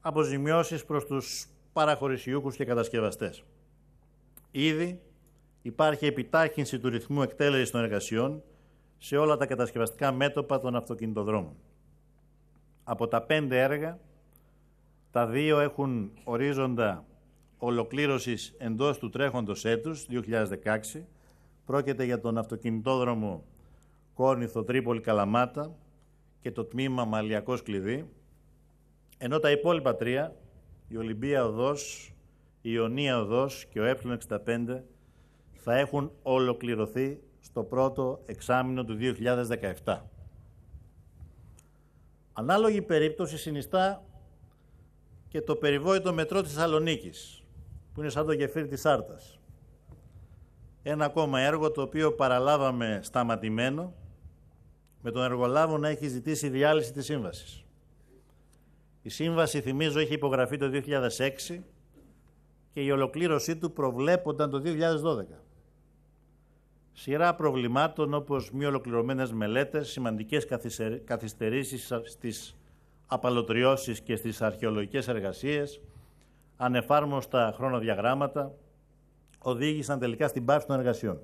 αποζημιώσεις προς τους παραχωρησιούχους και κατασκευαστές. Ήδη υπάρχει επιτάχυνση του ρυθμού εκτέλεσης των εργασιών σε όλα τα κατασκευαστικά μέτωπα των αυτοκινητοδρόμων. Από τα πέντε έργα, τα δύο έχουν ορίζοντα ολοκλήρωσης εντός του τρέχοντος έτους, 2016. Πρόκειται για τον αυτοκινητόδρομο Κόρνηθο Τρίπολη Καλαμάτα και το τμήμα Μαλιακός Κλειδί, ενώ τα υπόλοιπα τρία, η Ολυμπία Οδός, η Ιωνία Οδός και ο Ε65, θα έχουν ολοκληρωθεί στο πρώτο εξάμεινο του 2017. Ανάλογη περίπτωση συνιστά και το περιβόητο μετρό της Θεσσαλονίκης, που είναι σαν το γεφύρι της Σάρτας. Ένα ακόμα έργο το οποίο παραλάβαμε σταματημένο, με τον εργολάβο να έχει ζητήσει διάλυση της σύμβασης. Η σύμβαση, θυμίζω, είχε υπογραφεί το 2006 και η ολοκλήρωσή του προβλέπονταν το 2012. Σειρά προβλημάτων όπως μη ολοκληρωμένες μελέτες, σημαντικές καθυστερήσεις στις απαλωτριώσεις και στις αρχαιολογικές εργασίες, ανεφάρμοστα χρονοδιαγράμματα, οδήγησαν τελικά στην πάυση των εργασιών.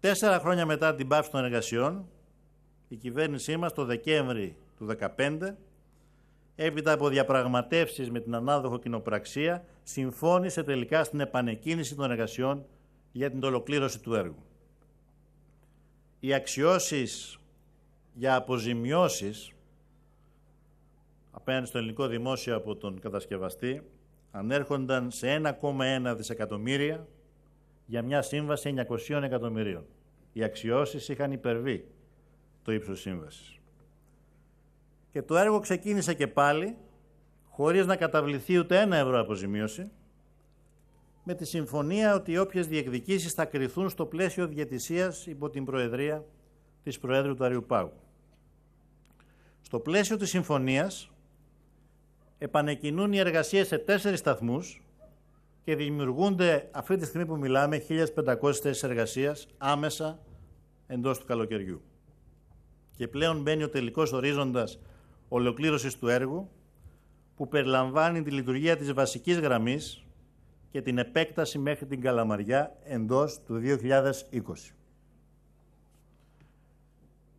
Τέσσερα χρόνια μετά την πάυση των εργασιών, η κυβέρνησή μας το Δεκέμβρη του 2015, έπειτα από διαπραγματεύσεις με την ανάδοχο κοινοπραξία, συμφώνησε τελικά στην επανεκκίνηση των εργασιών για την ολοκλήρωση του έργου. Οι αξιώσεις για αποζημιώσεις απέναντι στο ελληνικό δημόσιο από τον κατασκευαστή ανέρχονταν σε 1,1 δισεκατομμύρια για μια σύμβαση 900 εκατομμυρίων. Οι αξιώσεις είχαν υπερβεί το ύψος σύμβασης. Και το έργο ξεκίνησε και πάλι, χωρίς να καταβληθεί ούτε ένα ευρώ αποζημίωση, με τη συμφωνία ότι όποιες διεκδικήσεις θα κρυθούν στο πλαίσιο διετησίας υπό την Προεδρία της Προέδρου του Αριουπάγου. Στο πλαίσιο της συμφωνίας, επανεκκινούν οι εργασίες σε τέσσερις σταθμούς και δημιουργούνται αυτή τη στιγμή που μιλάμε 1.500 θέσεις εργασίας άμεσα εντός του καλοκαιριού. Και πλέον μπαίνει ο τελικός ορίζοντας ολοκλήρωσης του έργου που περιλαμβάνει τη λειτουργία της βασικής γραμμής και την επέκταση μέχρι την Καλαμαριά εντός του 2020.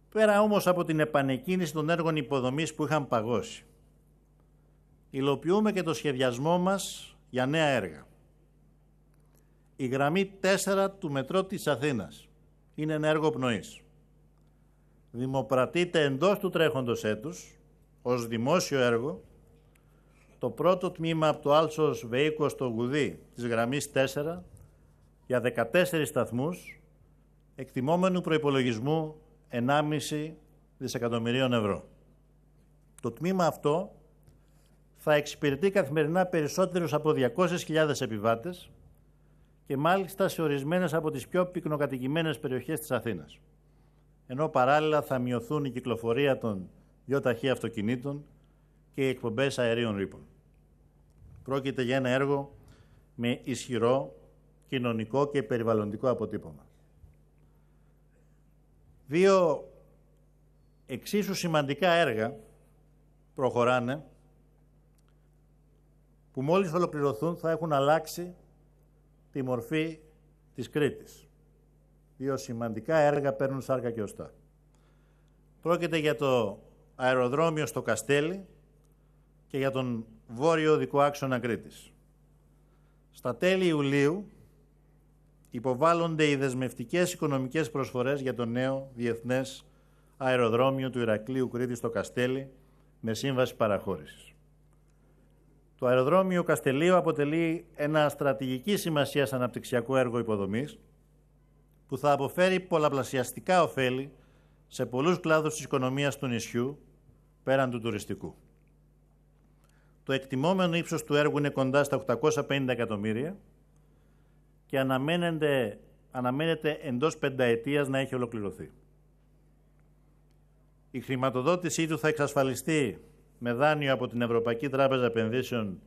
Πέρα όμως από την επανεκκίνηση των έργων υποδομής που είχαν παγώσει, υλοποιούμε και το σχεδιασμό μας για νέα έργα. Η γραμμή 4 του μετρό της Αθήνας είναι ένα έργο πνοής. Δημοπρατείται εντός του τρέχοντος έτους, ως δημόσιο έργο, το πρώτο τμήμα από το Άλσος Βεϊκό στο Γουδί της γραμμής 4 για 14 σταθμούς, εκτιμόμενου προϋπολογισμού 1,5 δισεκατομμυρίων ευρώ. Το τμήμα αυτό θα εξυπηρετεί καθημερινά περισσότερους από 200.000 επιβάτες και μάλιστα σε ορισμένες από τις πιο πυκνοκατοικημένες περιοχές της Αθήνας. Ενώ παράλληλα θα μειωθούν η κυκλοφορία των δυο ταχύ αυτοκινήτων και οι εκπομπές αερίων ρήπων. Πρόκειται για ένα έργο με ισχυρό κοινωνικό και περιβαλλοντικό αποτύπωμα. Δύο εξίσου σημαντικά έργα προχωράνε που μόλις ολοκληρωθούν θα έχουν αλλάξει τη μορφή της Κρήτης. Δύο σημαντικά έργα παίρνουν σάρκα και ωστά. Πρόκειται για το αεροδρόμιο στο Καστέλι και για τον βόρειο οδικό άξονα Κρήτης. Στα τέλη Ιουλίου υποβάλλονται οι δεσμευτικές οικονομικές προσφορές για το νέο διεθνές αεροδρόμιο του Ηρακλείου Κρήτη στο Καστέλι με σύμβαση παραχώρησης. Το αεροδρόμιο Καστελίου αποτελεί ένα στρατηγική σημασίας αναπτυξιακό έργο υποδομής που θα αποφέρει πολλαπλασιαστικά ωφέλη σε πολλούς κλάδους της οικονομίας του νησιού πέραν του τουριστικού. Το εκτιμόμενο ύψος του έργου είναι κοντά στα 850 εκατομμύρια και αναμένεται, αναμένεται εντός πενταετίας να έχει ολοκληρωθεί. Η χρηματοδότησή του θα εξασφαλιστεί με δάνειο από την Ευρωπαϊκή Τράπεζα Επενδύσεων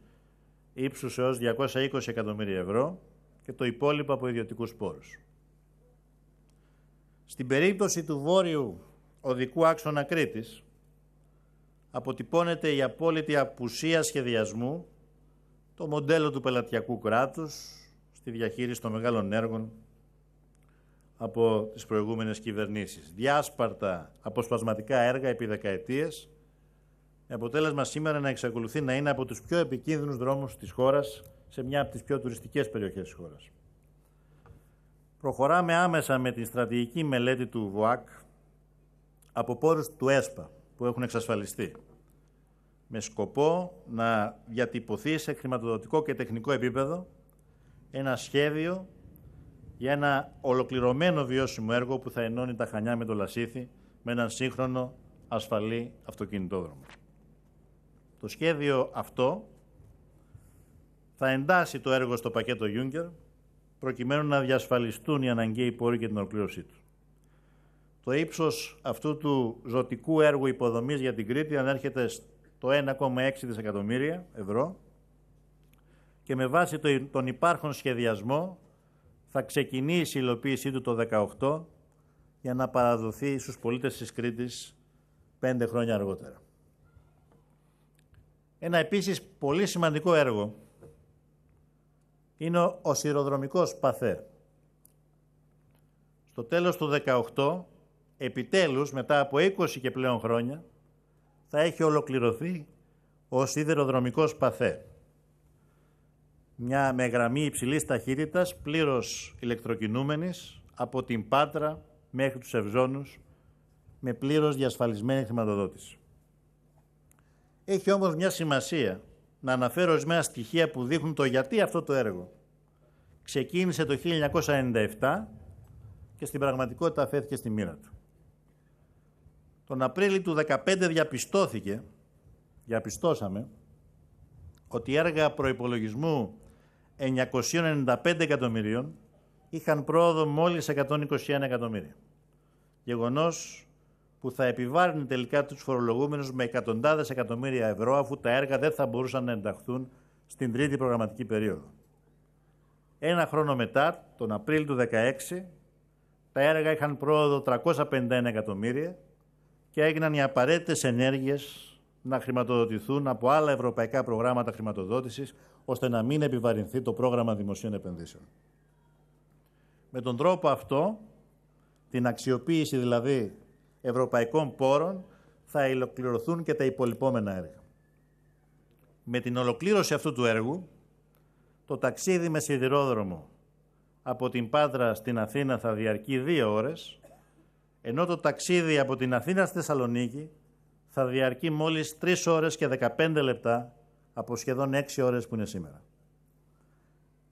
ύψους έως 220 εκατομμύρια ευρώ και το υπόλοιπο από ιδιωτικούς πόρους. Στην περίπτωση του βόρειου οδικού άξονα Κρήτης, αποτυπώνεται η απόλυτη απουσία σχεδιασμού, το μοντέλο του πελατειακού κράτους στη διαχείριση των μεγάλων έργων από τις προηγούμενες κυβερνήσεις. Διάσπαρτα αποσπασματικά έργα επί δεκαετίες, με αποτέλεσμα σήμερα να εξακολουθεί να είναι από τους πιο επικίνδυνους δρόμους της χώρας σε μια από τις πιο τουριστικές περιοχές της χώρας. Προχωράμε άμεσα με τη στρατηγική μελέτη του ΒΟΑΚ από πόρους του ΕΣΠΑ που έχουν εξασφαλιστεί με σκοπό να διατυπωθεί σε χρηματοδοτικό και τεχνικό επίπεδο ένα σχέδιο για ένα ολοκληρωμένο βιώσιμο έργο που θα ενώνει τα Χανιά με το Λασίθι με έναν σύγχρονο ασφαλή αυτοκινητόδρομο. Το σχέδιο αυτό θα εντάσει το έργο στο πακέτο Juncker προκειμένου να διασφαλιστούν οι αναγκαίοι πόροι και την ολοκλήρωσή του. Το ύψος αυτού του ζωτικού έργου υποδομής για την Κρήτη ανέρχεται στο 1,6 δισεκατομμύρια ευρώ και με βάση τον υπάρχον σχεδιασμό θα ξεκινήσει η υλοποίησή του το 2018 για να παραδοθεί στους πολίτες της Κρήτης πέντε χρόνια αργότερα. Ένα επίσης πολύ σημαντικό έργο είναι ο σειροδρομικός παθέ. Στο τέλος του 18, επιτέλους μετά από 20 και πλέον χρόνια, θα έχει ολοκληρωθεί ο σιδηροδρομικός παθέ. Μια με γραμμή υψηλής ταχύτητας, πλήρως ηλεκτροκινούμενης, από την Πάτρα μέχρι τους Ευζώνους, με πλήρως διασφαλισμένη χρηματοδότηση. Έχει όμως μια σημασία να αναφέρω ορισμένα στοιχεία που δείχνουν το γιατί αυτό το έργο. Ξεκίνησε το 1997 και στην πραγματικότητα φέθηκε στη μοίρα του. Τον Απρίλιο του 2015 διαπιστώθηκε, διαπιστώσαμε, ότι έργα προϋπολογισμού 995 εκατομμυρίων είχαν πρόοδο μόλις 121 εκατομμύρια. Γεγονός που θα επιβάρουν τελικά τους φορολογούμενους με εκατοντάδες εκατομμύρια ευρώ αφού τα έργα δεν θα μπορούσαν να ενταχθούν στην τρίτη προγραμματική περίοδο. Ένα χρόνο μετά, τον Απρίλιο του 2016, τα έργα είχαν πρόοδο 351 εκατομμύρια και έγιναν οι απαραίτητες ενέργειες να χρηματοδοτηθούν από άλλα ευρωπαϊκά προγράμματα χρηματοδότησης, ώστε να μην επιβαρυνθεί το πρόγραμμα δημοσίων επενδύσεων. Με τον τρόπο αυτό, την αξιοποίηση δηλαδή ευρωπαϊκών πόρων θα ολοκληρωθούν και τα υπολοιπόμενα έργα. Με την ολοκλήρωση αυτού του έργου, το ταξίδι με σιδηρόδρομο από την Πάτρα στην Αθήνα θα διαρκεί δύο ώρες, ενώ το ταξίδι από την Αθήνα στη Θεσσαλονίκη θα διαρκεί μόλις 3 ώρες και 15 λεπτά από σχεδόν 6 ώρες που είναι σήμερα.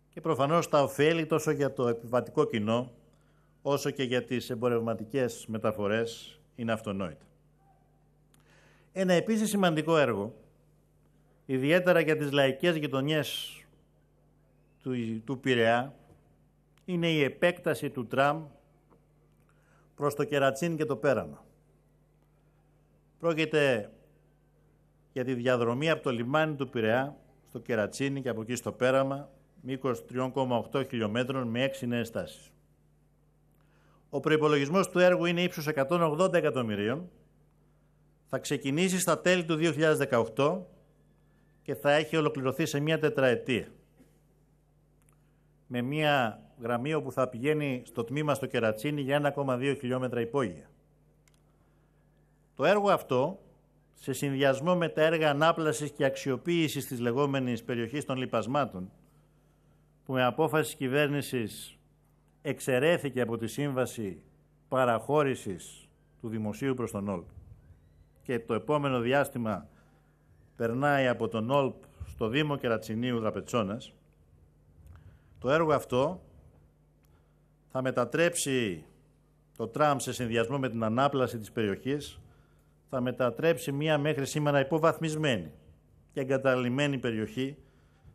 Και προφανώς τα ωφέλη τόσο για το επιβατικό κοινό, όσο και για τις εμπορευματικές μεταφορές είναι αυτονόητα. Ένα επίσης σημαντικό έργο, ιδιαίτερα για τις λαϊκές γειτονιές του, του Πειραιά, είναι η επέκταση του τραμ προς το Κερατσίν και το Πέραμα. Πρόκειται για τη διαδρομή από το λιμάνι του Πειραιά στο Κερατσίνι και από εκεί στο Πέραμα, μήκος 3,8 χιλιόμετρων με έξι νέες στάσεις. Ο προπολογισμό του έργου είναι ύψος 180 εκατομμυρίων. Θα ξεκινήσει στα τέλη του 2018 και θα έχει ολοκληρωθεί σε μία τετραετία. Με μία γραμμή όπου θα πηγαίνει στο τμήμα στο Κερατσίνι για 1,2 χιλιόμετρα υπόγεια. Το έργο αυτό, σε συνδυασμό με τα έργα ανάπλασης και αξιοποίησης της λεγόμενης περιοχής των λιπασμάτων, που με απόφαση κυβέρνησης εξαιρέθηκε από τη σύμβαση παραχώρησης του δημοσίου προς τον ΟΛΠ και το επόμενο διάστημα περνάει από τον ΟΛΠ στο Δήμο Κερατσινίου Δραπετσόνας, το έργο αυτό θα μετατρέψει το τραμ σε συνδυασμό με την ανάπλαση της περιοχής, θα μετατρέψει μία μέχρι σήμερα υποβαθμισμένη και εγκαταλειμμένη περιοχή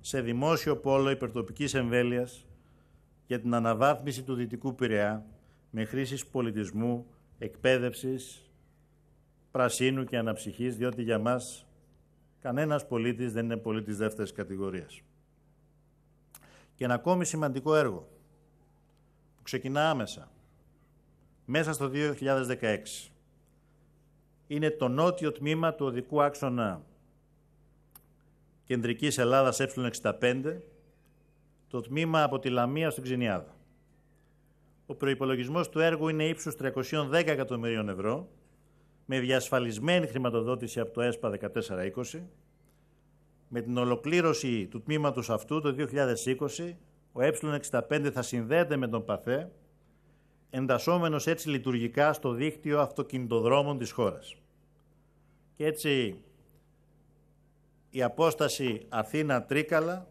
σε δημόσιο πόλο υπερτοπικής εμβέλειας για την αναβάθμιση του Δυτικού Πειραιά με χρήσης πολιτισμού, εκπαίδευσης, πρασίνου και αναψυχής, διότι για μας κανένας πολίτης δεν είναι πολίτης δεύτερης κατηγορίας. Και ένα ακόμη σημαντικό έργο που ξεκινά άμεσα, μέσα στο 2016, είναι το νότιο τμήμα του οδικού άξονα κεντρικής Ελλάδας ε65, το τμήμα από τη Λαμία στην Ξενιάδα. Ο προϋπολογισμός του έργου είναι ύψους 310 εκατομμυρίων ευρώ, με διασφαλισμένη χρηματοδότηση από το ΕΣΠΑ 1420. Με την ολοκλήρωση του τμήματος αυτού το 2020, ο ε65 θα συνδέεται με τον ΠΑΘΕ, εντασσόμενος έτσι λειτουργικά στο δίκτυο αυτοκινητοδρόμων της χώρας. Και έτσι η απόσταση Αθήνα-Τρίκαλα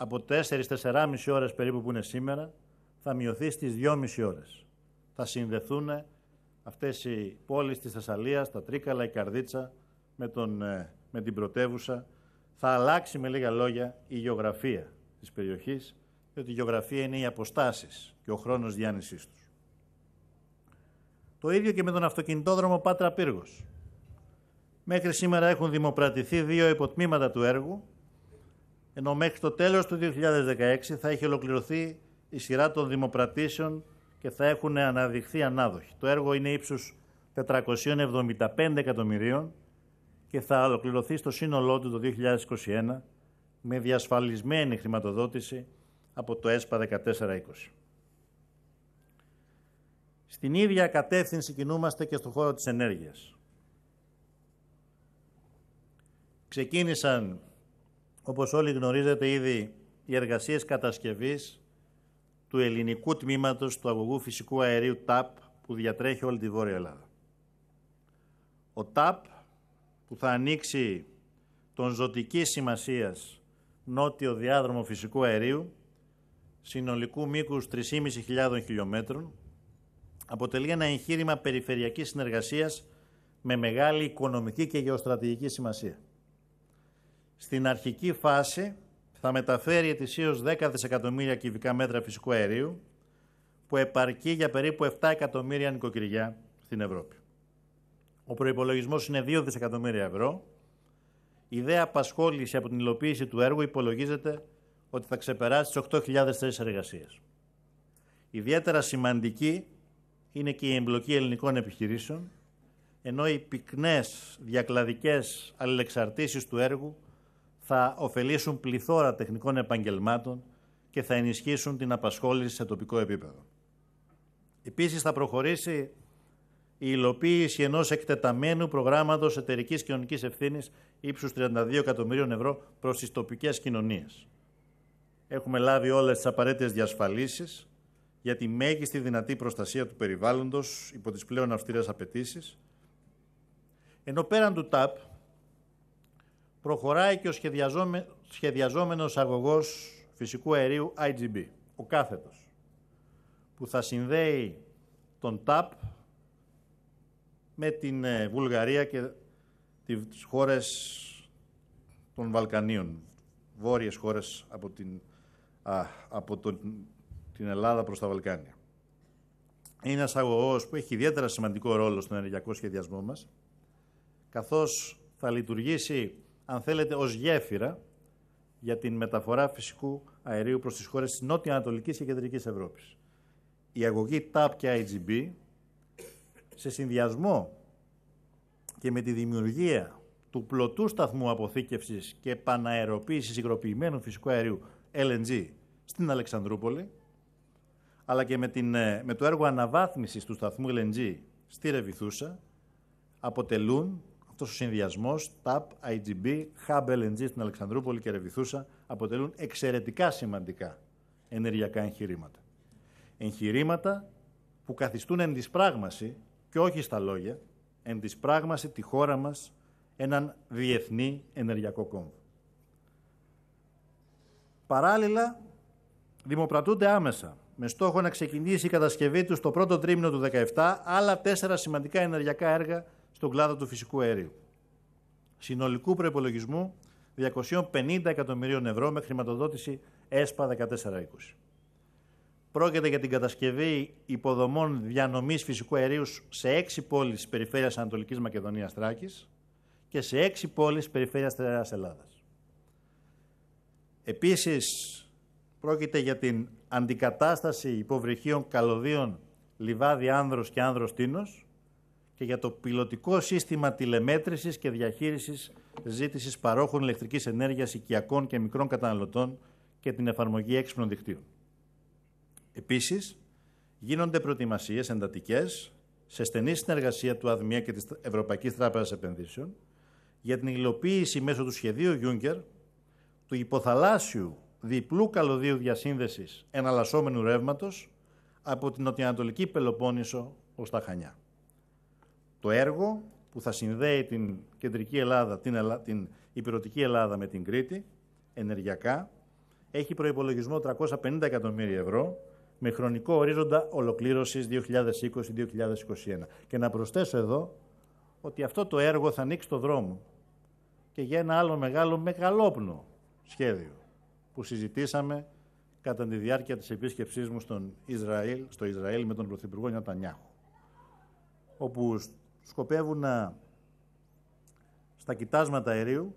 από 4-4,5 ώρες περίπου που είναι σήμερα, θα μειωθεί στις 2,5 ώρες. Θα συνδεθούν αυτές οι πόλεις της Θεσσαλίας, τα Τρίκαλα, η Καρδίτσα, με, τον, ε, με την πρωτεύουσα. Θα αλλάξει με λίγα λόγια η γεωγραφία της περιοχής, διότι η γεωγραφία είναι οι αποστάσεις και ο χρόνος διάνυσής τους. Το ίδιο και με τον αυτοκινητόδρομο Πάτρα Πύργος. Μέχρι σήμερα έχουν δημοπρατηθεί δύο υποτμήματα του έργου, ενώ μέχρι το τέλος του 2016 θα έχει ολοκληρωθεί η σειρά των δημοπρατήσεων και θα έχουν αναδειχθεί ανάδοχοι. Το έργο είναι ύψους 475 εκατομμυρίων και θα ολοκληρωθεί στο σύνολό του το 2021 με διασφαλισμένη χρηματοδότηση από το ΕΣΠΑ 1420. Στην ίδια κατεύθυνση κινούμαστε και στον χώρο της ενέργειας. Ξεκίνησαν όπως όλοι γνωρίζετε ήδη, οι εργασίες κατασκευής του ελληνικού τμήματος του αγωγού φυσικού αερίου ΤΑΠ που διατρέχει όλη τη Βόρεια Ελλάδα. Ο ΤΑΠ που θα ανοίξει τον ζωτική σημασίας νότιο διάδρομο φυσικού αερίου συνολικού μήκους 3.500 χιλιόμετρων αποτελεί ένα εγχείρημα περιφερειακής συνεργασίας με μεγάλη οικονομική και γεωστρατηγική σημασία στην αρχική φάση θα μεταφέρει ετησίως 10 δισεκατομμύρια κυβικά μέτρα φυσικού αερίου που επαρκεί για περίπου 7 εκατομμύρια νοικοκυριά στην Ευρώπη. Ο προϋπολογισμός είναι 2 δισεκατομμύρια ευρώ. Η ιδέα απασχόληση από την υλοποίηση του έργου υπολογίζεται ότι θα ξεπεράσει τις 8.000 θέσεις εργασίας. Ιδιαίτερα σημαντική είναι και η εμπλοκή ελληνικών επιχειρήσεων, ενώ οι πυκνές διακλαδικές αλληλεξαρτήσεις του έργου θα ωφελήσουν πληθώρα τεχνικών επαγγελμάτων και θα ενισχύσουν την απασχόληση σε τοπικό επίπεδο. Επίσης, θα προχωρήσει η υλοποίηση ενός εκτεταμένου προγράμματος εταιρικής κοινωνικής ευθύνης ύψους 32 εκατομμυρίων ευρώ προς τις τοπικές κοινωνίες. Έχουμε λάβει όλες τις απαραίτητες διασφαλίσεις για τη μέγιστη δυνατή προστασία του περιβάλλοντος υπό τις πλέον αυστηρές απαιτήσεις. Ενώ πέραν του ΤΑΠ, προχωράει και ο σχεδιαζόμε... σχεδιαζόμενος αγωγός φυσικού αερίου IGB, ο κάθετος, που θα συνδέει τον ΤΑΠ με την ε, Βουλγαρία και τις χώρες των Βαλκανίων, βόρειες χώρες από την, την Ελλάδα προς τα Βαλκάνια. Είναι ένας αγωγός που έχει ιδιαίτερα σημαντικό ρόλο στον ενεργειακό σχεδιασμό μας, καθώς θα λειτουργήσει αν θέλετε, ως γέφυρα για την μεταφορά φυσικού αερίου προς τις χώρες της Νότιας Ανατολικής και Κεντρικής Ευρώπης. Η αγωγή TAP και IGB, σε συνδυασμό και με τη δημιουργία του πλωτού σταθμού αποθήκευσης και επαναεροποίησης υγροποιημένου φυσικού αερίου LNG στην Αλεξανδρούπολη, αλλά και με, την, ε, με το έργο αναβάθμισης του σταθμού LNG στη Ρεβιθούσα, αποτελούν αυτός ο συνδυασμός TAP, IGB, Hub LNG στην Αλεξανδρούπολη και Ρεβιθούσα αποτελούν εξαιρετικά σημαντικά ενεργειακά εγχειρήματα. Εγχειρήματα που καθιστούν εν πράγμαση, και όχι στα λόγια, εν τη χώρα μας έναν διεθνή ενεργειακό κόμβο. Παράλληλα, δημοπρατούνται άμεσα με στόχο να ξεκινήσει η κατασκευή τους στο πρώτο τρίμηνο του 2017 άλλα τέσσερα σημαντικά ενεργειακά έργα στον κλάδο του φυσικού αερίου. Συνολικού προπολογισμού 250 εκατομμυρίων ευρώ με χρηματοδότηση ΕΣΠΑ 1420. Πρόκειται για την κατασκευή υποδομών διανομής φυσικού αερίου σε έξι πόλεις περιφέρεια περιφέρειας Ανατολικής Μακεδονίας και σε έξι πόλεις περιφέρεια περιφέρειας Ελλάδα. Ελλάδας. Επίσης, πρόκειται για την αντικατάσταση υποβρυχίων καλωδίων Λιβάδι Άνδρος και Άνδρος Τίνος και για το πιλωτικό σύστημα τηλεμέτρησης και διαχείρισης ζήτησης παρόχων ηλεκτρικής ενέργειας οικιακών και μικρών καταναλωτών και την εφαρμογή έξυπνων δικτύων. Επίσης, γίνονται προετοιμασίες εντατικές σε στενή συνεργασία του ΑΔΜΙΑ και της Ευρωπαϊκής Τράπεζας Επενδύσεων για την υλοποίηση μέσω του σχεδίου Juncker του υποθαλάσσιου διπλού καλωδίου διασύνδεσης εναλλασσόμενου ρεύματος από την νοτιοανατολική Πελοπόννησο ως τα Χανιά το έργο που θα συνδέει την κεντρική Ελλάδα, την, Ελλά, την υπηρετική Ελλάδα με την Κρήτη, ενεργειακά, έχει προϋπολογισμό 350 εκατομμύρια ευρώ, με χρονικό ορίζοντα ολοκλήρωσης 2020-2021. Και να προσθέσω εδώ ότι αυτό το έργο θα ανοίξει το δρόμο και για ένα άλλο μεγάλο μεγαλόπνο σχέδιο που συζητήσαμε κατά τη διάρκεια της επίσκεψής μου στον Ισραήλ, στο Ισραήλ με τον Πρωθυπουργό Νιατανιάχου, όπου σκοπεύουν να, στα κοιτάσματα αερίου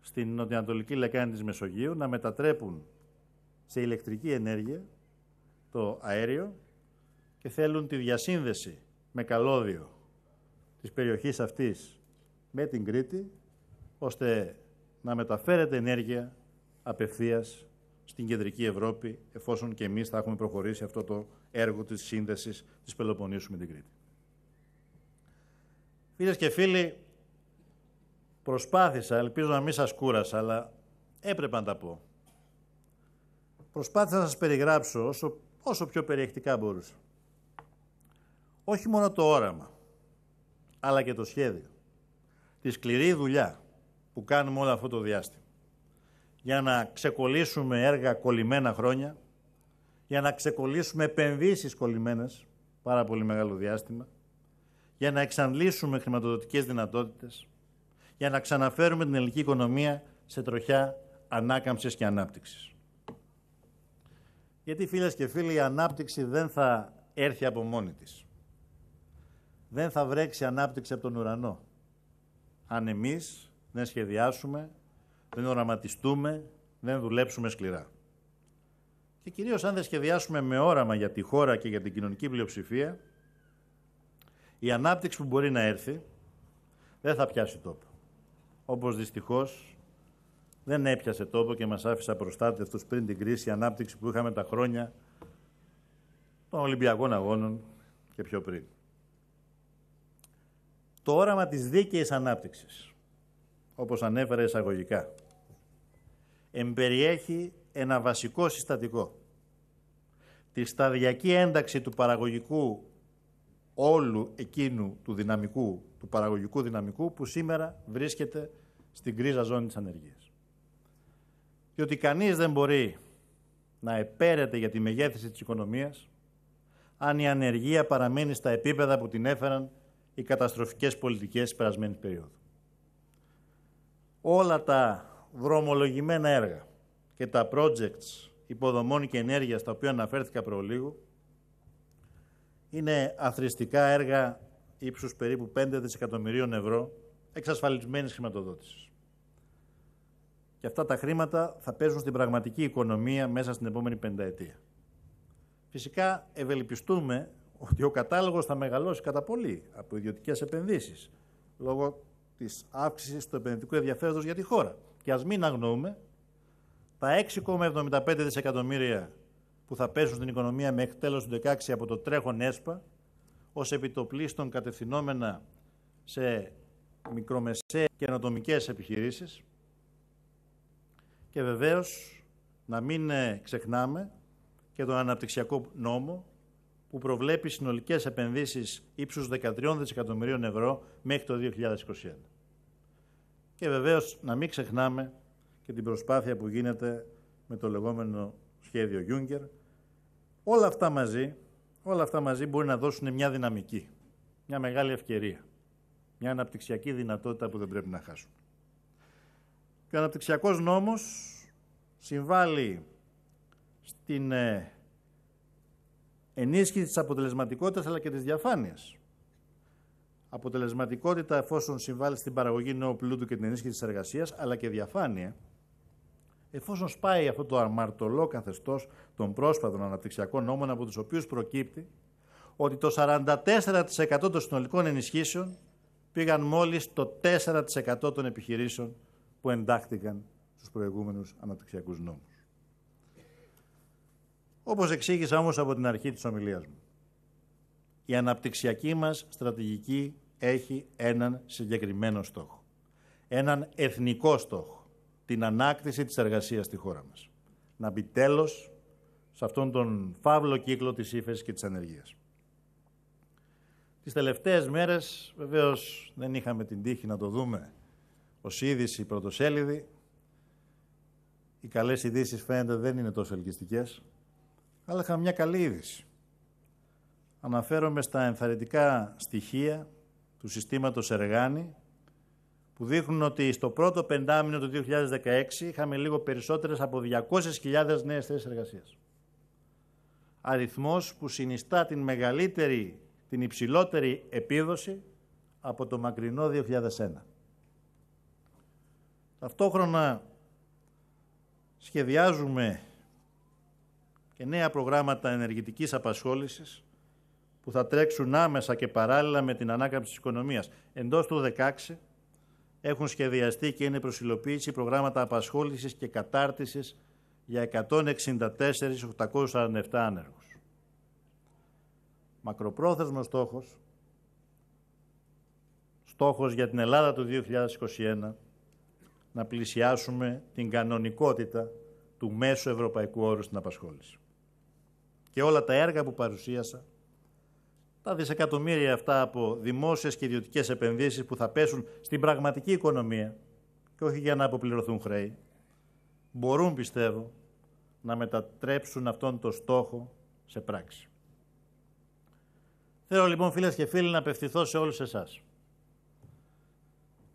στην νοτιοανατολική λεκάνη της Μεσογείου να μετατρέπουν σε ηλεκτρική ενέργεια το αέριο και θέλουν τη διασύνδεση με καλώδιο της περιοχής αυτής με την Κρήτη, ώστε να μεταφέρεται ενέργεια απευθείας στην κεντρική Ευρώπη, εφόσον και εμείς θα έχουμε προχωρήσει αυτό το έργο της σύνδεσης της Πελοποννήσου με την Κρήτη. Φίλες και φίλοι, προσπάθησα, ελπίζω να μην σας κούρασα, αλλά έπρεπε να τα πω. Προσπάθησα να σας περιγράψω όσο, όσο πιο περιεκτικά μπορούσα. Όχι μόνο το όραμα, αλλά και το σχέδιο. Τη σκληρή δουλειά που κάνουμε όλο αυτό το διάστημα. Για να ξεκολλήσουμε έργα κολλημένα χρόνια, για να ξεκολλήσουμε επενδύσεις κολλημένες, πάρα πολύ μεγάλο διάστημα, για να εξαντλήσουμε χρηματοδοτικές δυνατότητες, για να ξαναφέρουμε την ελληνική οικονομία σε τροχιά ανάκαμψης και ανάπτυξης. Γιατί, φίλες και φίλοι, η ανάπτυξη δεν θα έρθει από μόνη της. Δεν θα βρέξει ανάπτυξη από τον ουρανό. Αν εμείς δεν σχεδιάσουμε, δεν οραματιστούμε, δεν δουλέψουμε σκληρά. Και κυρίως αν δεν σχεδιάσουμε με όραμα για τη χώρα και για την κοινωνική πλειοψηφία, η ανάπτυξη που μπορεί να έρθει δεν θα πιάσει τόπο. Όπως δυστυχώς δεν έπιασε τόπο και μας άφησε απροστάτευτος πριν την κρίση η ανάπτυξη που είχαμε τα χρόνια των Ολυμπιακών Αγώνων και πιο πριν. Το όραμα της δίκαιης ανάπτυξης, όπως ανέφερα εισαγωγικά, εμπεριέχει ένα βασικό συστατικό. Τη σταδιακή ένταξη του παραγωγικού όλου εκείνου του δυναμικού, του παραγωγικού δυναμικού που σήμερα βρίσκεται στην κρίζα ζώνη της ανεργίας. Διότι κανείς δεν μπορεί να επέρεται για τη μεγέθυνση της οικονομίας αν η ανεργία παραμένει στα επίπεδα που την έφεραν οι καταστροφικές πολιτικές της περασμένης περίοδου. Όλα τα δρομολογημένα έργα και τα projects υποδομών και ενέργειας τα οποία αναφέρθηκα προλίγου είναι αθρηστικά έργα ύψους περίπου 5 δισεκατομμυρίων ευρώ εξασφαλισμένης χρηματοδότησης. Και αυτά τα χρήματα θα παίζουν στην πραγματική οικονομία μέσα στην επόμενη πενταετία. Φυσικά ευελπιστούμε ότι ο κατάλογος θα μεγαλώσει κατά πολύ από ιδιωτικές επενδύσεις λόγω της αύξησης του επενδυτικού ενδιαφέροντος για τη χώρα. Και ας μην αγνοούμε τα 6,75 δισεκατομμύρια που θα πέσουν στην οικονομία μέχρι τέλος του 2016 από το τρέχον ΕΣΠΑ, ως επιτοπλίστων κατευθυνόμενα σε μικρομεσαίες και ανατομικέ επιχειρήσεις. Και βεβαίως να μην ε, ξεχνάμε και τον αναπτυξιακό νόμο που προβλέπει συνολικές επενδύσεις ύψους 13 δισεκατομμυρίων ευρώ μέχρι το 2021. Και βεβαίως να μην ξεχνάμε και την προσπάθεια που γίνεται με το λεγόμενο σχέδιο Γιούγκερ. Όλα αυτά μαζί, όλα αυτά μαζί μπορεί να δώσουν μια δυναμική, μια μεγάλη ευκαιρία, μια αναπτυξιακή δυνατότητα που δεν πρέπει να χάσουν. Και ο αναπτυξιακός νόμος συμβάλλει στην ε, ενίσχυση της αποτελεσματικότητας αλλά και της διαφάνειας. Αποτελεσματικότητα εφόσον συμβάλλει στην παραγωγή νέου πλούτου και την ενίσχυση της εργασίας αλλά και διαφάνεια Εφόσον σπάει αυτό το αμαρτωλό καθεστώς των πρόσφατων αναπτυξιακών νόμων, από τους οποίους προκύπτει ότι το 44% των συνολικών ενισχύσεων πήγαν μόλις το 4% των επιχειρήσεων που εντάχθηκαν στους προηγούμενους αναπτυξιακούς νόμους. Όπως εξήγησα όμως από την αρχή της ομιλίας μου, η αναπτυξιακή μας στρατηγική έχει έναν συγκεκριμένο στόχο. Έναν εθνικό στόχο την ανάκτηση της εργασίας στη χώρα μας. Να μπει τέλος σε αυτόν τον φαύλο κύκλο της ύφεσης και της ανεργίας. Τις τελευταίες μέρες, βεβαίως, δεν είχαμε την τύχη να το δούμε ως είδηση πρωτοσέλιδη. Οι καλές ειδήσεις φαίνεται δεν είναι τόσο ελκυστικές, αλλά είχαμε μια καλή είδηση. Αναφέρομαι στα ενθαρρυντικά στοιχεία του συστήματος Εργάνη, που δείχνουν ότι στο πρώτο πεντάμινο του 2016 είχαμε λίγο περισσότερες από 200.000 νέες θέσεις εργασίας. Αριθμός που συνιστά την μεγαλύτερη, την υψηλότερη επίδοση από το μακρινό 2001. Ταυτόχρονα σχεδιάζουμε και νέα προγράμματα ενεργητικής απασχόλησης που θα τρέξουν άμεσα και παράλληλα με την ανάκαμψη της οικονομίας. Εντός του 2016 έχουν σχεδιαστεί και είναι προσιλοποίηση προγράμματα απασχόλησης και κατάρτισης για 164.847 άνεργους. Μακροπρόθεσμος στόχος, στόχος για την Ελλάδα του 2021, να πλησιάσουμε την κανονικότητα του μέσου ευρωπαϊκού όρου στην απασχόληση. Και όλα τα έργα που παρουσίασα τα δισεκατομμύρια αυτά από δημόσιες και ιδιωτικές επενδύσεις που θα πέσουν στην πραγματική οικονομία και όχι για να αποπληρωθούν χρέη, μπορούν πιστεύω να μετατρέψουν αυτόν τον στόχο σε πράξη. Θέλω λοιπόν φίλες και φίλοι να απευθυνθώ σε όλους εσάς.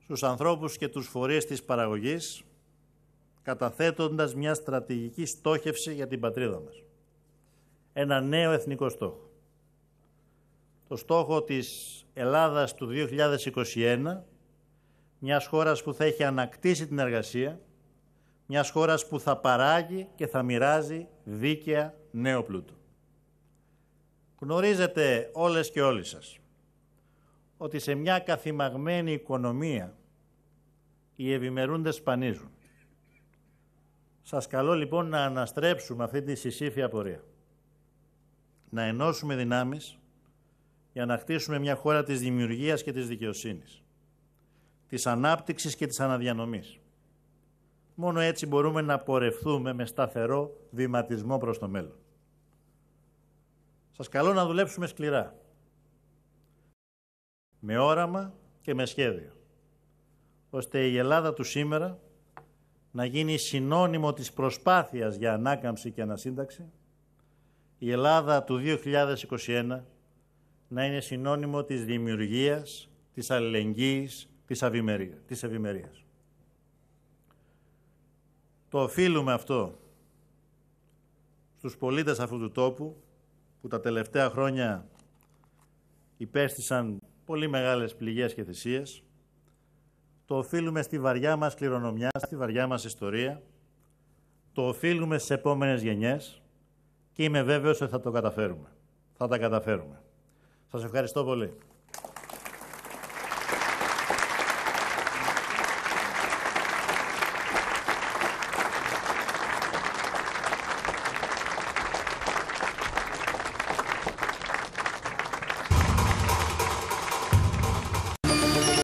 Στους ανθρώπους και τους φορείς της παραγωγής, καταθέτοντας μια στρατηγική στόχευση για την πατρίδα μας. Ένα νέο εθνικό στόχο το στόχο της Ελλάδας του 2021, μιας χώρας που θα έχει ανακτήσει την εργασία, μιας χώρας που θα παράγει και θα μοιράζει δίκαια νέο πλούτο. Γνωρίζετε όλες και όλοι σας ότι σε μια καθημαγμένη οικονομία οι ευημερούντες πανίζουν. Σας καλώ λοιπόν να αναστρέψουμε αυτή τη συσήφια πορεία. Να ενώσουμε δυνάμεις, για να χτίσουμε μια χώρα της δημιουργίας και της δικαιοσύνης, της ανάπτυξης και της αναδιανομής. Μόνο έτσι μπορούμε να πορευθούμε με σταθερό βηματισμό προς το μέλλον. Σας καλώ να δουλέψουμε σκληρά, με όραμα και με σχέδιο, ώστε η Ελλάδα του σήμερα να γίνει συνώνυμο της προσπάθειας για ανάκαμψη και ανασύνταξη, η Ελλάδα του 2021 να είναι συνώνυμο της δημιουργίας, της αλληλεγγύης, της ευημερία. Της Το οφείλουμε αυτό στους πολίτες αυτού του τόπου, που τα τελευταία χρόνια υπέστησαν πολύ μεγάλες πληγές και θυσίες. Το οφείλουμε στη βαριά μας κληρονομιά, στη βαριά μας ιστορία. Το οφείλουμε στις επόμενες γενιές και είμαι βέβαιος ότι θα το καταφέρουμε. Θα τα καταφέρουμε. Σας ευχαριστώ πολύ.